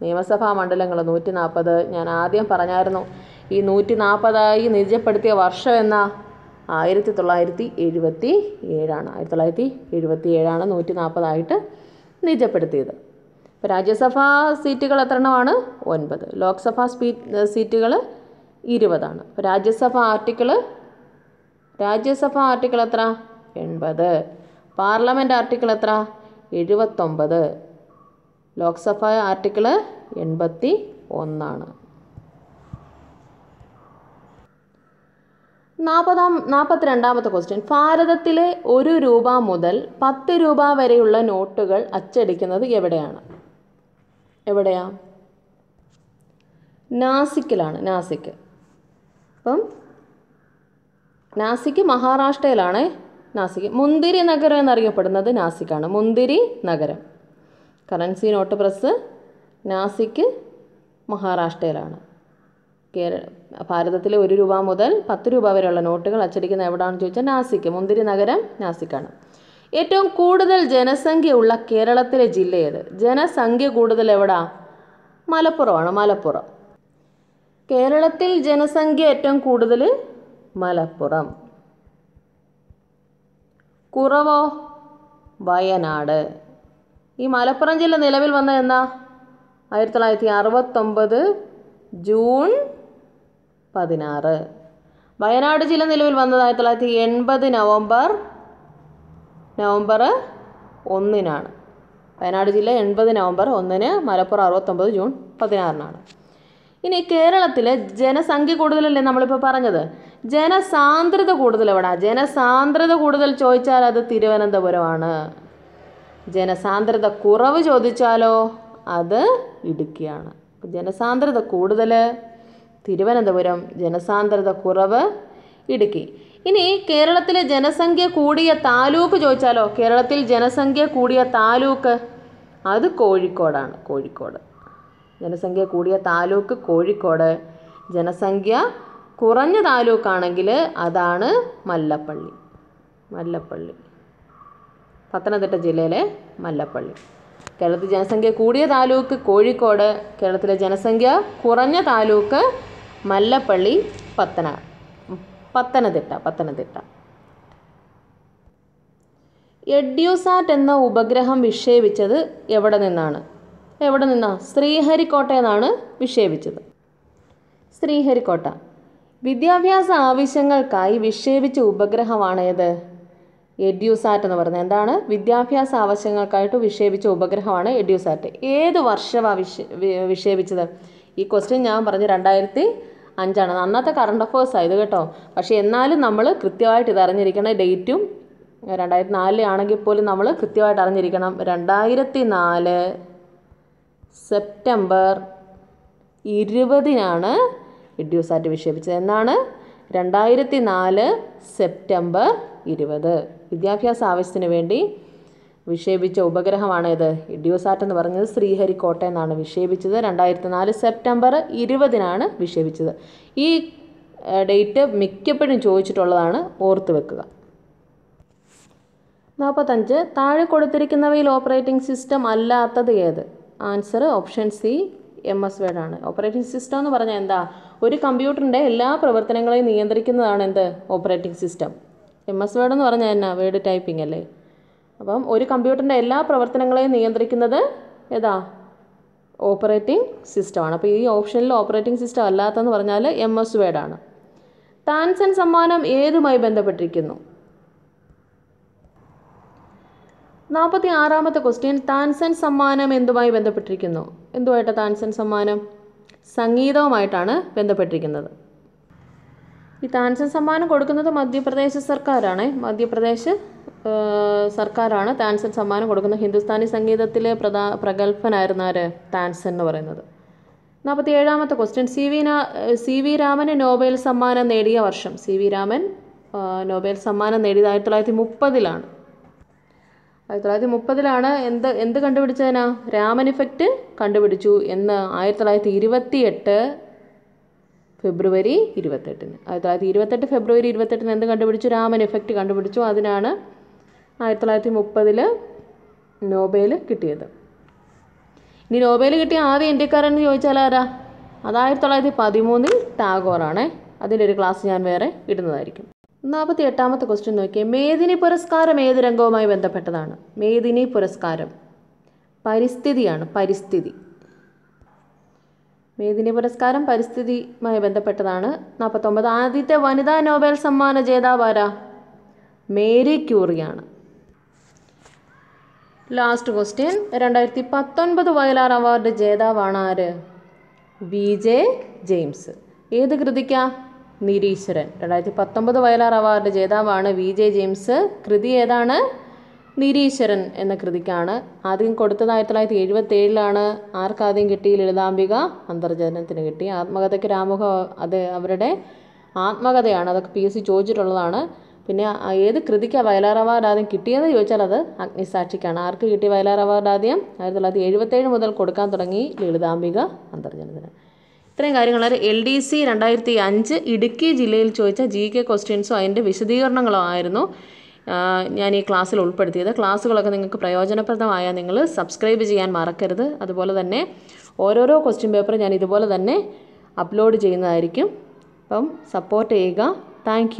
നിയമസഭാ മണ്ഡലങ്ങൾ നൂറ്റി നാൽപ്പത് ഞാൻ ആദ്യം പറഞ്ഞായിരുന്നു ഈ നൂറ്റി നാൽപ്പതായി നിജപ്പെടുത്തിയ വർഷം എന്ന ആയിരത്തി തൊള്ളായിരത്തി എഴുപത്തി ഏഴാണ് ആയിരത്തി തൊള്ളായിരത്തി എഴുപത്തി ഏഴാണ് നൂറ്റി നാൽപ്പതായിട്ട് നിജപ്പെടുത്തിയത് ഇപ്പോൾ രാജ്യസഭാ സീറ്റുകൾ എത്ര എണ്ണമാണ് ഒൻപത് ലോക്സഭാ സ്പീ സീറ്റുകൾ ഇരുപതാണ് അപ്പോൾ രാജ്യസഭ ആർട്ടിക്കിൾ രാജ്യസഭ ആർട്ടിക്കിൾ എത്ര എൺപത് പാർലമെൻറ്റ് ആർട്ടിക്കിൾ എത്ര എഴുപത്തൊമ്പത് ലോക്സഭ ആർട്ടിക്കിൾ എൺപത്തി ഒന്നാണ് നാൽപ്പതാം രണ്ടാമത്തെ ക്വസ്റ്റ്യൻ ഭാരതത്തിലെ ഒരു രൂപ മുതൽ പത്ത് രൂപ വരെയുള്ള നോട്ടുകൾ അച്ചടിക്കുന്നത് എവിടെയാണ് എവിടെയാ നാസിക്കിലാണ് നാസിക്ക് അപ്പം നാസിക്ക് മഹാരാഷ്ട്രയിലാണ് നാസിക്ക് മുന്തിരി നഗരം എന്നറിയപ്പെടുന്നത് നാസിക്കാണ് മുന്തിരി നഗരം കറൻസി നോട്ട് പ്രസ് നാസിക്ക് മഹാരാഷ്ട്രയിലാണ് കേരള ഭാരതത്തിലെ ഒരു രൂപ മുതൽ പത്ത് രൂപ വരെയുള്ള നോട്ടുകൾ അച്ചടിക്കുന്ന എവിടെയാണെന്ന് ചോദിച്ചാൽ നാസിക്ക് മുന്തിരി നഗരം നാസിക്കാണ് ഏറ്റവും കൂടുതൽ ജനസംഖ്യ ഉള്ള കേരളത്തിലെ ജില്ല ജനസംഖ്യ കൂടുതൽ എവിടാ മലപ്പുറമാണ് മലപ്പുറം കേരളത്തിൽ ജനസംഖ്യ ഏറ്റവും കൂടുതൽ മലപ്പുറം കുറവോ വയനാട് ഈ മലപ്പുറം ജില്ല നിലവിൽ വന്നത് എന്നാ ആയിരത്തി തൊള്ളായിരത്തി അറുപത്തൊമ്പത് ജൂൺ പതിനാറ് വയനാട് ജില്ല നിലവിൽ വന്നത് ആയിരത്തി തൊള്ളായിരത്തി എൺപത് നവംബർ നവംബർ ഒന്നിനാണ് വയനാട് ജില്ല എൺപത് നവംബർ ഒന്നിന് മലപ്പുറം അറുപത്തൊമ്പത് ജൂൺ പതിനാറിനാണ് ഇനി കേരളത്തിൽ ജനസംഖ്യ കൂടുതലല്ലേ നമ്മളിപ്പോൾ പറഞ്ഞത് ജനസാന്ദ്രത കൂടുതൽ എവിടെ ജനസാന്ദ്രത കൂടുതൽ ചോദിച്ചാൽ അത് തിരുവനന്തപുരമാണ് ജനസാന്ദ്രത കുറവ് ചോദിച്ചാലോ അത് ഇടുക്കിയാണ് ജനസാന്ദ്രത കൂടുതൽ തിരുവനന്തപുരം ജനസാന്ദ്രത കുറവ് ഇടുക്കി ഇനി കേരളത്തിലെ ജനസംഖ്യ കൂടിയ താലൂക്ക് ചോദിച്ചാലോ കേരളത്തിൽ ജനസംഖ്യ കൂടിയ താലൂക്ക് അത് കോഴിക്കോടാണ് കോഴിക്കോട് ജനസംഖ്യ കൂടിയ താലൂക്ക് കോഴിക്കോട് ജനസംഖ്യ കുറഞ്ഞ താലൂക്കാണെങ്കിൽ അതാണ് മല്ലപ്പള്ളി മല്ലപ്പള്ളി പത്തനംതിട്ട ജില്ലയിലെ മല്ലപ്പള്ളി കേരളത്തിൽ ജനസംഖ്യ കൂടിയ താലൂക്ക് കോഴിക്കോട് കേരളത്തിലെ ജനസംഖ്യ കുറഞ്ഞ താലൂക്ക് മല്ലപ്പള്ളി പത്തന പത്തനംതിട്ട പത്തനംതിട്ട എഡ്യൂസാറ്റ് എന്ന ഉപഗ്രഹം വിക്ഷേപിച്ചത് എവിടെ നിന്നാണ് എവിടെ നിന്നാണ് ശ്രീഹരിക്കോട്ട എന്നാണ് വിക്ഷേപിച്ചത് ശ്രീഹരിക്കോട്ട വിദ്യാഭ്യാസ ആവശ്യങ്ങൾക്കായി വിക്ഷേപിച്ച ഉപഗ്രഹമാണേത് എഡ്യൂസാറ്റ് എന്ന് പറയുന്നത് എന്താണ് വിദ്യാഭ്യാസ ആവശ്യങ്ങൾക്കായിട്ട് വിക്ഷേപിച്ച ഉപഗ്രഹമാണ് എഡ്യൂസാറ്റ് ഏത് വർഷമാണ് വിക്ഷേപിച്ചത് ഈ ക്വസ്റ്റ്യൻ ഞാൻ പറഞ്ഞു രണ്ടായിരത്തി അഞ്ചാണ് അന്നത്തെ കറണ്ട് അഫേഴ്സ് ആയത് കേട്ടോ പക്ഷേ എന്നാലും നമ്മൾ കൃത്യമായിട്ട് ഇത് അറിഞ്ഞിരിക്കണം ഡേറ്റും രണ്ടായിരത്തി ആണെങ്കിൽ പോലും നമ്മൾ കൃത്യമായിട്ട് അറിഞ്ഞിരിക്കണം രണ്ടായിരത്തി നാല് സെപ്റ്റംബർ ഇരുപതിനാണ് ഇഡ്യൂസാറ്റ് വിക്ഷേപിച്ചത് എന്നാണ് രണ്ടായിരത്തി നാല് സെപ്റ്റംബർ ഇരുപത് വിദ്യാഭ്യാസ ആവശ്യത്തിന് വേണ്ടി വിക്ഷേപിച്ച ഉപഗ്രഹമാണ് ഇത് ഇഡിയോസാറ്റ് എന്ന് പറഞ്ഞത് ശ്രീഹരിക്കോട്ട എന്നാണ് വിക്ഷേപിച്ചത് രണ്ടായിരത്തി നാല് സെപ്റ്റംബർ ഇരുപതിനാണ് വിക്ഷേപിച്ചത് ഈ ഡേറ്റ് മിക്കപ്പോഴും ചോദിച്ചിട്ടുള്ളതാണ് ഓർത്ത് വെക്കുക നാൽപ്പത്തഞ്ച് താഴെ കൊടുത്തിരിക്കുന്നവയിൽ ഓപ്പറേറ്റിംഗ് സിസ്റ്റം അല്ലാത്തത് ഏത് answer option C M S ആണ് ഓപ്പറേറ്റിംഗ് സിസ്റ്റം എന്ന് പറഞ്ഞാൽ എന്താ ഒരു കമ്പ്യൂട്ടറിൻ്റെ എല്ലാ പ്രവർത്തനങ്ങളെയും നിയന്ത്രിക്കുന്നതാണ് എന്ത് operating system M S word എന്ന് പറഞ്ഞാൽ എന്നാ വേർഡ് ടൈപ്പിംഗ് അല്ലേ അപ്പം ഒരു കമ്പ്യൂട്ടറിൻ്റെ എല്ലാ പ്രവർത്തനങ്ങളെയും നിയന്ത്രിക്കുന്നത് ഏതാ ഓപ്പറേറ്റിംഗ് സിസ്റ്റമാണ് അപ്പോൾ ഈ ഓപ്ഷനിൽ ഓപ്പറേറ്റിംഗ് സിസ്റ്റം അല്ലാത്തതെന്ന് പറഞ്ഞാൽ എം എസ് വേഡാണ് താൻസൻ സമ്മാനം ഏതുമായി ബന്ധപ്പെട്ടിരിക്കുന്നു നാൽപ്പത്തി ആറാമത്തെ ക്വസ്റ്റ്യൻ താൻസൻ സമ്മാനം എന്തുമായി ബന്ധപ്പെട്ടിരിക്കുന്നു എന്തുമായിട്ടാണ് താൻസൻ സമ്മാനം സംഗീതവുമായിട്ടാണ് ബന്ധപ്പെട്ടിരിക്കുന്നത് ഈ താൻസൻ സമ്മാനം കൊടുക്കുന്നത് മധ്യപ്രദേശ് സർക്കാരാണ് മധ്യപ്രദേശ് സർക്കാരാണ് താൻസൻ സമ്മാനം കൊടുക്കുന്നത് ഹിന്ദുസ്ഥാനി സംഗീതത്തിലെ പ്രധാ പ്രഗത്ഭനായിരുന്ന ആര് താൻസൻ എന്ന് പറയുന്നത് നാൽപ്പത്തി ഏഴാമത്തെ question C V C V രാമന് നോബൽ സമ്മാനം നേടിയ വർഷം സി വി രാമൻ നോബൽ സമ്മാനം നേടിയത് ആയിരത്തി തൊള്ളായിരത്തി മുപ്പതിലാണ് ആയിരത്തി തൊള്ളായിരത്തി മുപ്പതിലാണ് എന്ത് എന്ത് കണ്ടുപിടിച്ചതിനാ രാമൻ ഇഫക്റ്റ് കണ്ടുപിടിച്ചു എന്ന് ആയിരത്തി തൊള്ളായിരത്തി ഇരുപത്തി എട്ട് ഫെബ്രുവരി ഇരുപത്തെട്ടിന് ആയിരത്തി തൊള്ളായിരത്തി ഇരുപത്തെട്ട് ഫെബ്രുവരി ഇരുപത്തെട്ടിന് എന്ത് കണ്ടുപിടിച്ചു രാമൻ ഇഫക്റ്റ് കണ്ടുപിടിച്ചു അതിനാണ് ആയിരത്തി തൊള്ളായിരത്തി മുപ്പതിൽ നോബേൽ കിട്ടിയത് ഇനി നോബേൽ കിട്ടിയ ആദ്യ ഇന്ത്യക്കാരെന്ന് ചോദിച്ചാൽ ആരാ അത് ആയിരത്തി തൊള്ളായിരത്തി പതിമൂന്നിൽ ടാഗോറാണേ അതിൻ്റെ ഒരു ക്ലാസ് ഞാൻ വേറെ ഇടുന്നതായിരിക്കും നാൽപ്പത്തി എട്ടാമത്തെ ക്വസ്റ്റ്യൻ നോക്കിയേ മേദിനി പുരസ്കാരം ഏത് രംഗവുമായി ബന്ധപ്പെട്ടതാണ് മേദിനി പുരസ്കാരം പരിസ്ഥിതിയാണ് പരിസ്ഥിതി മേദിനി പുരസ്കാരം പരിസ്ഥിതിയുമായി ബന്ധപ്പെട്ടതാണ് നാൽപ്പത്തൊമ്പത് ആദ്യത്തെ വനിതാ നോബൽ സമ്മാന ജേതാവ് ആരാ മേരി ക്യൂറിയാണ് ലാസ്റ്റ് ക്വസ്റ്റ്യൻ രണ്ടായിരത്തി പത്തൊൻപത് വയലാർ അവാർഡ് ജേതാവാണ് ആര് വി ജെ ജെയിംസ് ഏത് കൃതിക്ക നിരീശ്വരൻ രണ്ടായിരത്തി പത്തൊമ്പത് വയലാർ അവാർഡ് ജേതാവാണ് വി ജെ ജെയിംസ് കൃതി ഏതാണ് നിരീശ്വരൻ എന്ന കൃതിക്കാണ് ആദ്യം കൊടുത്തത് ആയിരത്തി തൊള്ളായിരത്തി എഴുപത്തി ഏഴിലാണ് ആർക്കാദ്യം കിട്ടി ലളിതാംബിക അന്തർജനത്തിന് കിട്ടി ആത്മകഥയ്ക്ക് രാമുഖ അത് അവരുടെ ആത്മകഥയാണ് അതൊക്കെ പി എസ് സി ചോദിച്ചിട്ടുള്ളതാണ് പിന്നെ ഏത് കൃതിക്കാണ് വയലാർ അവാർഡ് ആദ്യം കിട്ടിയെന്ന് ചോദിച്ചാൽ അത് അഗ്നിസാക്ഷിക്കാണ് ആർക്ക് കിട്ടി വയലാർ അവാർഡ് ആദ്യം ആയിരത്തി തൊള്ളായിരത്തി എഴുപത്തേഴ് മുതൽ കൊടുക്കാൻ തുടങ്ങി ലളിതാംബിക അന്തർജനത്തിന് ഇത്രയും കാര്യങ്ങൾ എൽ ഡി സി രണ്ടായിരത്തി അഞ്ച് ഇടുക്കി ജില്ലയിൽ ചോദിച്ച ജി കെ ക്വസ്റ്റ്യൻസോ അതിൻ്റെ വിശദീകരണങ്ങളോ ആയിരുന്നു ഞാൻ ഈ ക്ലാസ്സിൽ ഉൾപ്പെടുത്തിയത് ക്ലാസ്സുകളൊക്കെ നിങ്ങൾക്ക് പ്രയോജനപ്രദമായാൽ നിങ്ങൾ സബ്സ്ക്രൈബ് ചെയ്യാൻ മറക്കരുത് അതുപോലെ തന്നെ ഓരോരോ ക്വസ്റ്റ്യൻ പേപ്പർ ഞാൻ ഇതുപോലെ തന്നെ അപ്ലോഡ് ചെയ്യുന്നതായിരിക്കും അപ്പം സപ്പോർട്ട് ചെയ്യുക താങ്ക്